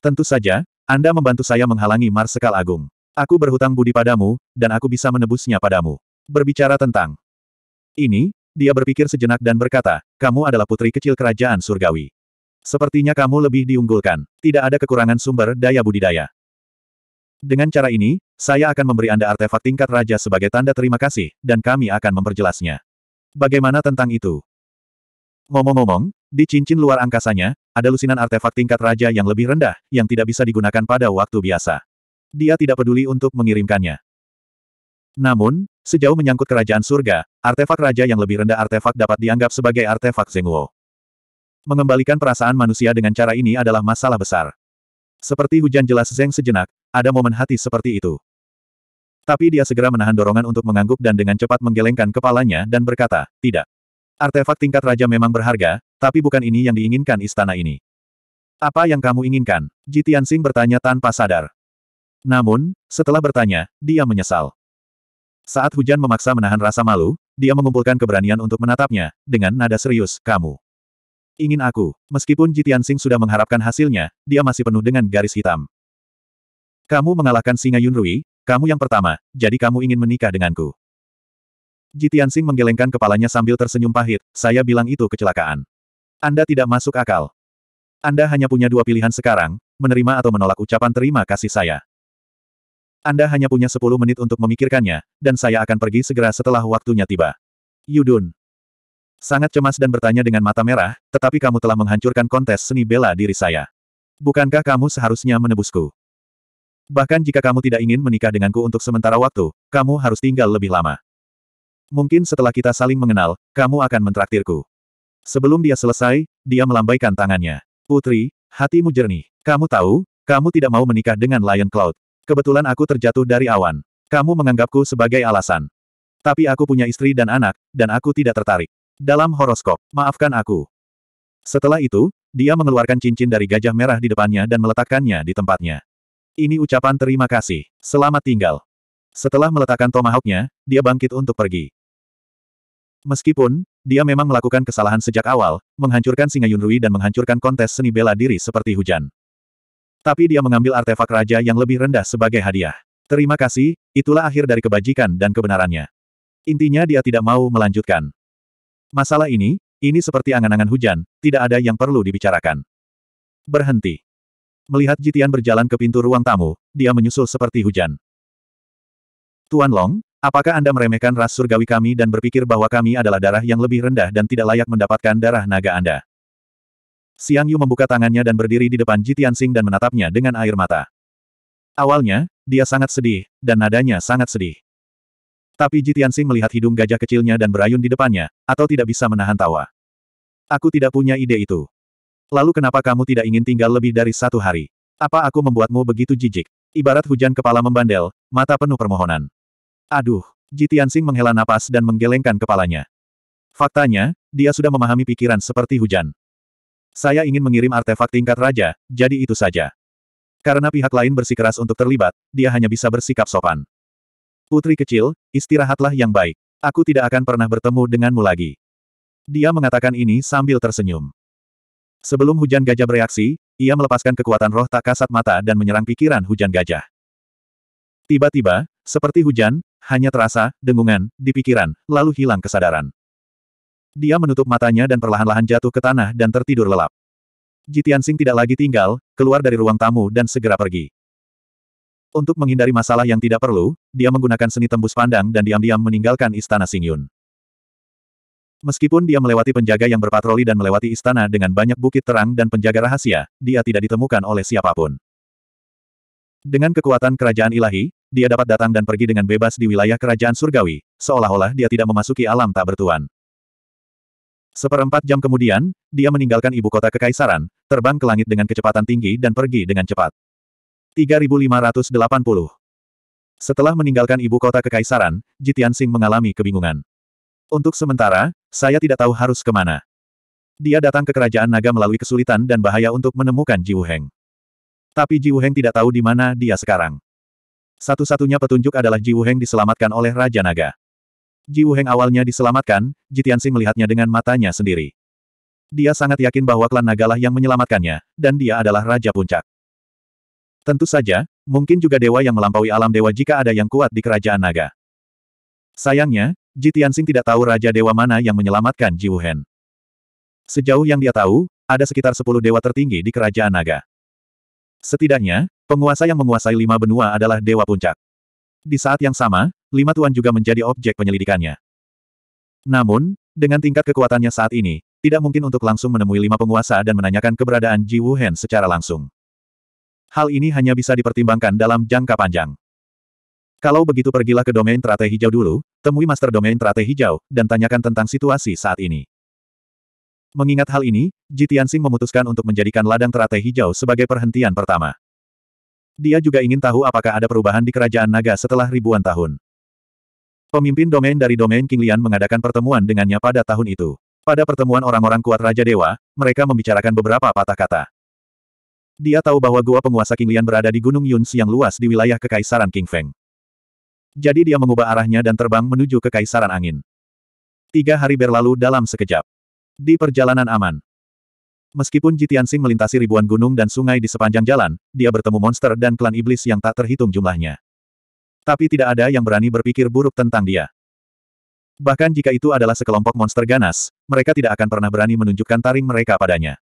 Tentu saja, Anda membantu saya menghalangi Marsikal Agung. Aku berhutang budi padamu, dan aku bisa menebusnya padamu. Berbicara tentang ini, dia berpikir sejenak dan berkata, kamu adalah putri kecil kerajaan surgawi. Sepertinya kamu lebih diunggulkan. Tidak ada kekurangan sumber daya budidaya. Dengan cara ini, saya akan memberi Anda artefak tingkat raja sebagai tanda terima kasih, dan kami akan memperjelasnya. Bagaimana tentang itu? Ngomong-ngomong, di cincin luar angkasanya, ada lusinan artefak tingkat raja yang lebih rendah, yang tidak bisa digunakan pada waktu biasa dia tidak peduli untuk mengirimkannya. Namun, sejauh menyangkut kerajaan surga, artefak raja yang lebih rendah artefak dapat dianggap sebagai artefak Zenguo. Mengembalikan perasaan manusia dengan cara ini adalah masalah besar. Seperti hujan jelas Zeng sejenak, ada momen hati seperti itu. Tapi dia segera menahan dorongan untuk mengangguk dan dengan cepat menggelengkan kepalanya dan berkata, tidak. Artefak tingkat raja memang berharga, tapi bukan ini yang diinginkan istana ini. Apa yang kamu inginkan? Jitian Sing bertanya tanpa sadar. Namun, setelah bertanya, dia menyesal. Saat hujan memaksa menahan rasa malu, dia mengumpulkan keberanian untuk menatapnya, dengan nada serius, kamu. Ingin aku, meskipun Jitian Sing sudah mengharapkan hasilnya, dia masih penuh dengan garis hitam. Kamu mengalahkan singa Yunrui, kamu yang pertama, jadi kamu ingin menikah denganku. Jitian Sing menggelengkan kepalanya sambil tersenyum pahit, saya bilang itu kecelakaan. Anda tidak masuk akal. Anda hanya punya dua pilihan sekarang, menerima atau menolak ucapan terima kasih saya. Anda hanya punya 10 menit untuk memikirkannya, dan saya akan pergi segera setelah waktunya tiba. Yudun. Sangat cemas dan bertanya dengan mata merah, tetapi kamu telah menghancurkan kontes seni bela diri saya. Bukankah kamu seharusnya menebusku? Bahkan jika kamu tidak ingin menikah denganku untuk sementara waktu, kamu harus tinggal lebih lama. Mungkin setelah kita saling mengenal, kamu akan mentraktirku. Sebelum dia selesai, dia melambaikan tangannya. Putri, hatimu jernih. Kamu tahu, kamu tidak mau menikah dengan Lion Cloud. Kebetulan aku terjatuh dari awan. Kamu menganggapku sebagai alasan. Tapi aku punya istri dan anak, dan aku tidak tertarik. Dalam horoskop, maafkan aku. Setelah itu, dia mengeluarkan cincin dari gajah merah di depannya dan meletakkannya di tempatnya. Ini ucapan terima kasih. Selamat tinggal. Setelah meletakkan tomahawknya, dia bangkit untuk pergi. Meskipun, dia memang melakukan kesalahan sejak awal, menghancurkan singa Yunrui dan menghancurkan kontes seni bela diri seperti hujan. Tapi dia mengambil artefak raja yang lebih rendah sebagai hadiah. Terima kasih, itulah akhir dari kebajikan dan kebenarannya. Intinya dia tidak mau melanjutkan. Masalah ini, ini seperti angan-angan hujan, tidak ada yang perlu dibicarakan. Berhenti. Melihat Jitian berjalan ke pintu ruang tamu, dia menyusul seperti hujan. Tuan Long, apakah Anda meremehkan ras surgawi kami dan berpikir bahwa kami adalah darah yang lebih rendah dan tidak layak mendapatkan darah naga Anda? Xiang Yu membuka tangannya dan berdiri di depan Ji Tianxing dan menatapnya dengan air mata. Awalnya, dia sangat sedih, dan nadanya sangat sedih. Tapi Ji Tianxing melihat hidung gajah kecilnya dan berayun di depannya, atau tidak bisa menahan tawa. Aku tidak punya ide itu. Lalu kenapa kamu tidak ingin tinggal lebih dari satu hari? Apa aku membuatmu begitu jijik? Ibarat hujan kepala membandel, mata penuh permohonan. Aduh, Ji Tianxing menghela napas dan menggelengkan kepalanya. Faktanya, dia sudah memahami pikiran seperti hujan. Saya ingin mengirim artefak tingkat raja, jadi itu saja. Karena pihak lain bersikeras untuk terlibat, dia hanya bisa bersikap sopan. Putri kecil, istirahatlah yang baik. Aku tidak akan pernah bertemu denganmu lagi. Dia mengatakan ini sambil tersenyum. Sebelum hujan gajah bereaksi, ia melepaskan kekuatan roh tak kasat mata dan menyerang pikiran hujan gajah. Tiba-tiba, seperti hujan, hanya terasa, dengungan, di pikiran, lalu hilang kesadaran. Dia menutup matanya dan perlahan-lahan jatuh ke tanah dan tertidur lelap. Jitiansing tidak lagi tinggal, keluar dari ruang tamu dan segera pergi. Untuk menghindari masalah yang tidak perlu, dia menggunakan seni tembus pandang dan diam-diam meninggalkan istana Singyun. Meskipun dia melewati penjaga yang berpatroli dan melewati istana dengan banyak bukit terang dan penjaga rahasia, dia tidak ditemukan oleh siapapun. Dengan kekuatan kerajaan ilahi, dia dapat datang dan pergi dengan bebas di wilayah kerajaan surgawi, seolah-olah dia tidak memasuki alam tak bertuan. Seperempat jam kemudian, dia meninggalkan ibu kota kekaisaran, terbang ke langit dengan kecepatan tinggi dan pergi dengan cepat. 3580 Setelah meninggalkan ibu kota kekaisaran, Jitian Sing mengalami kebingungan. Untuk sementara, saya tidak tahu harus kemana. Dia datang ke kerajaan naga melalui kesulitan dan bahaya untuk menemukan Ji Wuheng. Tapi Ji Wuheng tidak tahu di mana dia sekarang. Satu-satunya petunjuk adalah Ji Wuheng diselamatkan oleh Raja Naga. Ji Wuheng awalnya diselamatkan, Ji Tianxi melihatnya dengan matanya sendiri. Dia sangat yakin bahwa klan Nagalah yang menyelamatkannya, dan dia adalah Raja Puncak. Tentu saja, mungkin juga dewa yang melampaui alam dewa jika ada yang kuat di kerajaan naga. Sayangnya, Ji Tianxing tidak tahu Raja Dewa mana yang menyelamatkan Ji Wuheng. Sejauh yang dia tahu, ada sekitar sepuluh dewa tertinggi di kerajaan naga. Setidaknya, penguasa yang menguasai lima benua adalah Dewa Puncak. Di saat yang sama, Lima Tuan juga menjadi objek penyelidikannya. Namun, dengan tingkat kekuatannya saat ini, tidak mungkin untuk langsung menemui lima penguasa dan menanyakan keberadaan Ji Wuhen secara langsung. Hal ini hanya bisa dipertimbangkan dalam jangka panjang. Kalau begitu pergilah ke domain teratai hijau dulu, temui master domain teratai hijau, dan tanyakan tentang situasi saat ini. Mengingat hal ini, Ji Tianxing memutuskan untuk menjadikan ladang teratai hijau sebagai perhentian pertama. Dia juga ingin tahu apakah ada perubahan di kerajaan naga setelah ribuan tahun. Pemimpin domain dari domain King Lian mengadakan pertemuan dengannya pada tahun itu. Pada pertemuan orang-orang kuat Raja Dewa, mereka membicarakan beberapa patah kata. Dia tahu bahwa gua penguasa King Lian berada di Gunung Yuns yang luas di wilayah Kekaisaran King Feng. Jadi dia mengubah arahnya dan terbang menuju Kekaisaran Angin. Tiga hari berlalu dalam sekejap. Di perjalanan aman. Meskipun Jitiansing melintasi ribuan gunung dan sungai di sepanjang jalan, dia bertemu monster dan klan iblis yang tak terhitung jumlahnya. Tapi tidak ada yang berani berpikir buruk tentang dia. Bahkan jika itu adalah sekelompok monster ganas, mereka tidak akan pernah berani menunjukkan taring mereka padanya.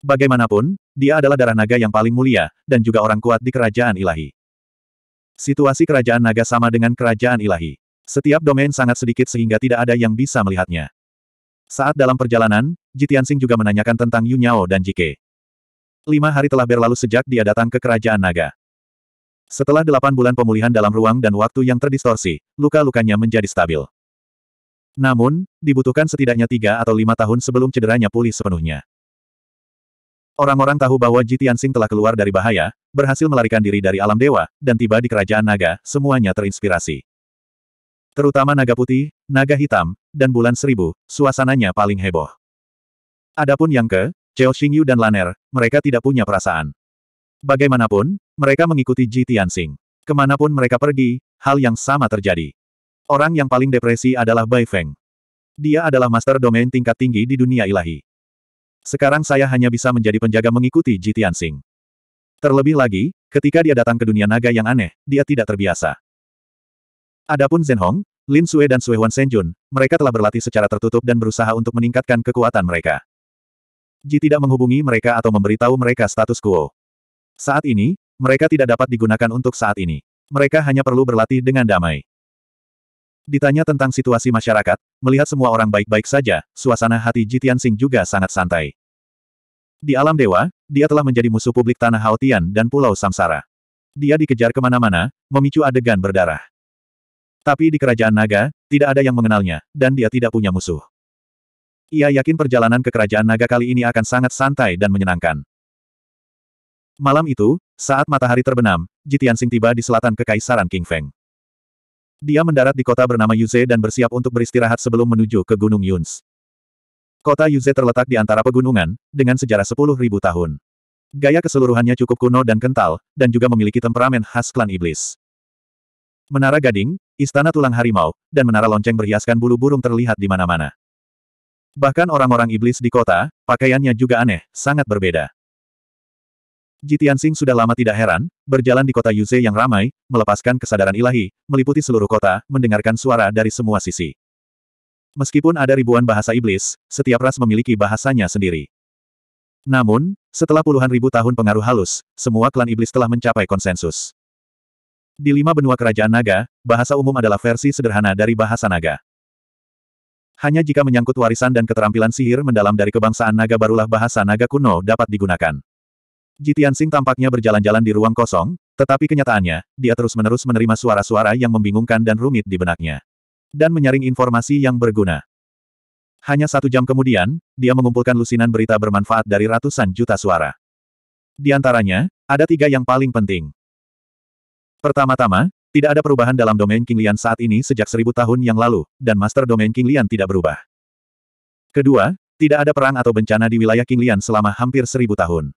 Bagaimanapun, dia adalah darah naga yang paling mulia, dan juga orang kuat di kerajaan ilahi. Situasi kerajaan naga sama dengan kerajaan ilahi. Setiap domain sangat sedikit sehingga tidak ada yang bisa melihatnya. Saat dalam perjalanan, Jitian Sing juga menanyakan tentang Yunyao dan Jike. Lima hari telah berlalu sejak dia datang ke kerajaan naga. Setelah delapan bulan pemulihan dalam ruang dan waktu yang terdistorsi, luka-lukanya menjadi stabil. Namun, dibutuhkan setidaknya tiga atau lima tahun sebelum cederanya pulih sepenuhnya. Orang-orang tahu bahwa Ji Tianxing telah keluar dari bahaya, berhasil melarikan diri dari alam dewa, dan tiba di kerajaan naga, semuanya terinspirasi. Terutama naga putih, naga hitam, dan bulan seribu, suasananya paling heboh. Adapun yang ke, Cheo Xingyu dan Laner, mereka tidak punya perasaan. Bagaimanapun, mereka mengikuti Ji Tianxing. Kemanapun mereka pergi, hal yang sama terjadi. Orang yang paling depresi adalah Bai Feng. Dia adalah master domain tingkat tinggi di dunia ilahi. Sekarang saya hanya bisa menjadi penjaga mengikuti Ji Tianxing. Terlebih lagi, ketika dia datang ke dunia naga yang aneh, dia tidak terbiasa. Adapun Zhen Hong, Lin Sue dan Sue Huan Senjun, mereka telah berlatih secara tertutup dan berusaha untuk meningkatkan kekuatan mereka. Ji tidak menghubungi mereka atau memberitahu mereka status quo. Saat ini, mereka tidak dapat digunakan untuk saat ini. Mereka hanya perlu berlatih dengan damai. Ditanya tentang situasi masyarakat, melihat semua orang baik-baik saja, suasana hati Jitian Sing juga sangat santai. Di alam dewa, dia telah menjadi musuh publik tanah Haotian dan Pulau Samsara. Dia dikejar kemana-mana, memicu adegan berdarah. Tapi di kerajaan naga, tidak ada yang mengenalnya, dan dia tidak punya musuh. Ia yakin perjalanan ke kerajaan naga kali ini akan sangat santai dan menyenangkan. Malam itu, saat matahari terbenam, Jitiansing tiba di selatan Kekaisaran King Feng. Dia mendarat di kota bernama Yuze dan bersiap untuk beristirahat sebelum menuju ke Gunung Yuns. Kota Yuze terletak di antara pegunungan, dengan sejarah ribu tahun. Gaya keseluruhannya cukup kuno dan kental, dan juga memiliki temperamen khas klan iblis. Menara Gading, Istana Tulang Harimau, dan Menara Lonceng berhiaskan bulu burung terlihat di mana-mana. Bahkan orang-orang iblis di kota, pakaiannya juga aneh, sangat berbeda. Jitian Sing sudah lama tidak heran, berjalan di kota Yuze yang ramai, melepaskan kesadaran ilahi, meliputi seluruh kota, mendengarkan suara dari semua sisi. Meskipun ada ribuan bahasa iblis, setiap ras memiliki bahasanya sendiri. Namun, setelah puluhan ribu tahun pengaruh halus, semua klan iblis telah mencapai konsensus. Di lima benua kerajaan naga, bahasa umum adalah versi sederhana dari bahasa naga. Hanya jika menyangkut warisan dan keterampilan sihir mendalam dari kebangsaan naga barulah bahasa naga kuno dapat digunakan. Jitian Sing tampaknya berjalan-jalan di ruang kosong, tetapi kenyataannya, dia terus-menerus menerima suara-suara yang membingungkan dan rumit di benaknya. Dan menyaring informasi yang berguna. Hanya satu jam kemudian, dia mengumpulkan lusinan berita bermanfaat dari ratusan juta suara. Di antaranya, ada tiga yang paling penting. Pertama-tama, tidak ada perubahan dalam domain Lian saat ini sejak seribu tahun yang lalu, dan master domain Lian tidak berubah. Kedua, tidak ada perang atau bencana di wilayah Lian selama hampir seribu tahun.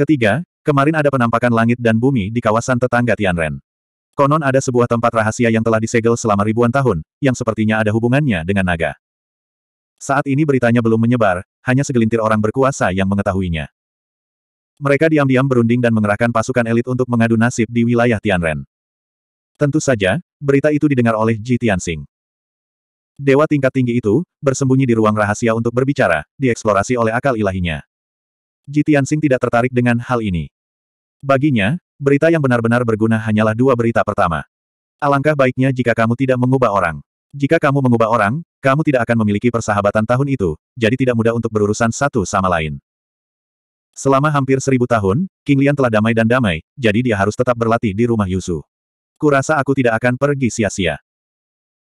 Ketiga, kemarin ada penampakan langit dan bumi di kawasan tetangga Tianren. Konon ada sebuah tempat rahasia yang telah disegel selama ribuan tahun, yang sepertinya ada hubungannya dengan naga. Saat ini beritanya belum menyebar, hanya segelintir orang berkuasa yang mengetahuinya. Mereka diam-diam berunding dan mengerahkan pasukan elit untuk mengadu nasib di wilayah Tianren. Tentu saja, berita itu didengar oleh Ji Tianxing. Dewa tingkat tinggi itu, bersembunyi di ruang rahasia untuk berbicara, dieksplorasi oleh akal ilahinya. Ji Tianxing tidak tertarik dengan hal ini. Baginya, berita yang benar-benar berguna hanyalah dua berita pertama. Alangkah baiknya jika kamu tidak mengubah orang. Jika kamu mengubah orang, kamu tidak akan memiliki persahabatan tahun itu, jadi tidak mudah untuk berurusan satu sama lain. Selama hampir seribu tahun, King Lian telah damai dan damai, jadi dia harus tetap berlatih di rumah Yusu. Kurasa aku tidak akan pergi sia-sia.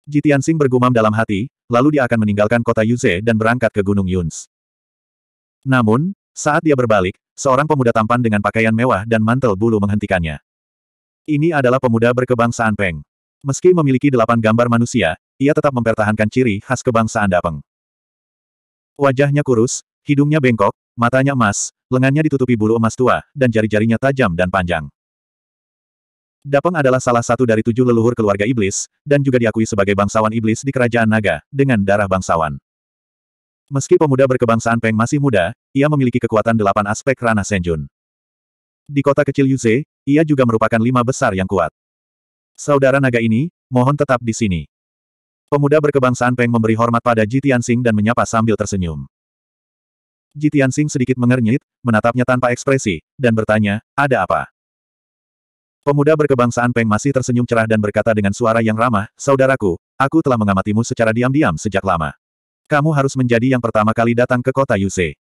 Jitiansing bergumam dalam hati, lalu dia akan meninggalkan kota Yuze dan berangkat ke Gunung Yuns. Namun, saat dia berbalik, seorang pemuda tampan dengan pakaian mewah dan mantel bulu menghentikannya. Ini adalah pemuda berkebangsaan Peng. Meski memiliki delapan gambar manusia, ia tetap mempertahankan ciri khas kebangsaan Dapeng. Wajahnya kurus, hidungnya bengkok, matanya emas, lengannya ditutupi bulu emas tua, dan jari-jarinya tajam dan panjang. Dapeng adalah salah satu dari tujuh leluhur keluarga iblis, dan juga diakui sebagai bangsawan iblis di kerajaan naga, dengan darah bangsawan. Meski pemuda berkebangsaan Peng masih muda, ia memiliki kekuatan delapan aspek ranah Senjun. Di kota kecil Yuze, ia juga merupakan lima besar yang kuat. Saudara naga ini, mohon tetap di sini. Pemuda berkebangsaan Peng memberi hormat pada Ji Tianxing dan menyapa sambil tersenyum. Ji Tianxing sedikit mengernyit, menatapnya tanpa ekspresi, dan bertanya, ada apa? Pemuda berkebangsaan Peng masih tersenyum cerah dan berkata dengan suara yang ramah, Saudaraku, aku telah mengamatimu secara diam-diam sejak lama. Kamu harus menjadi yang pertama kali datang ke kota Yuse.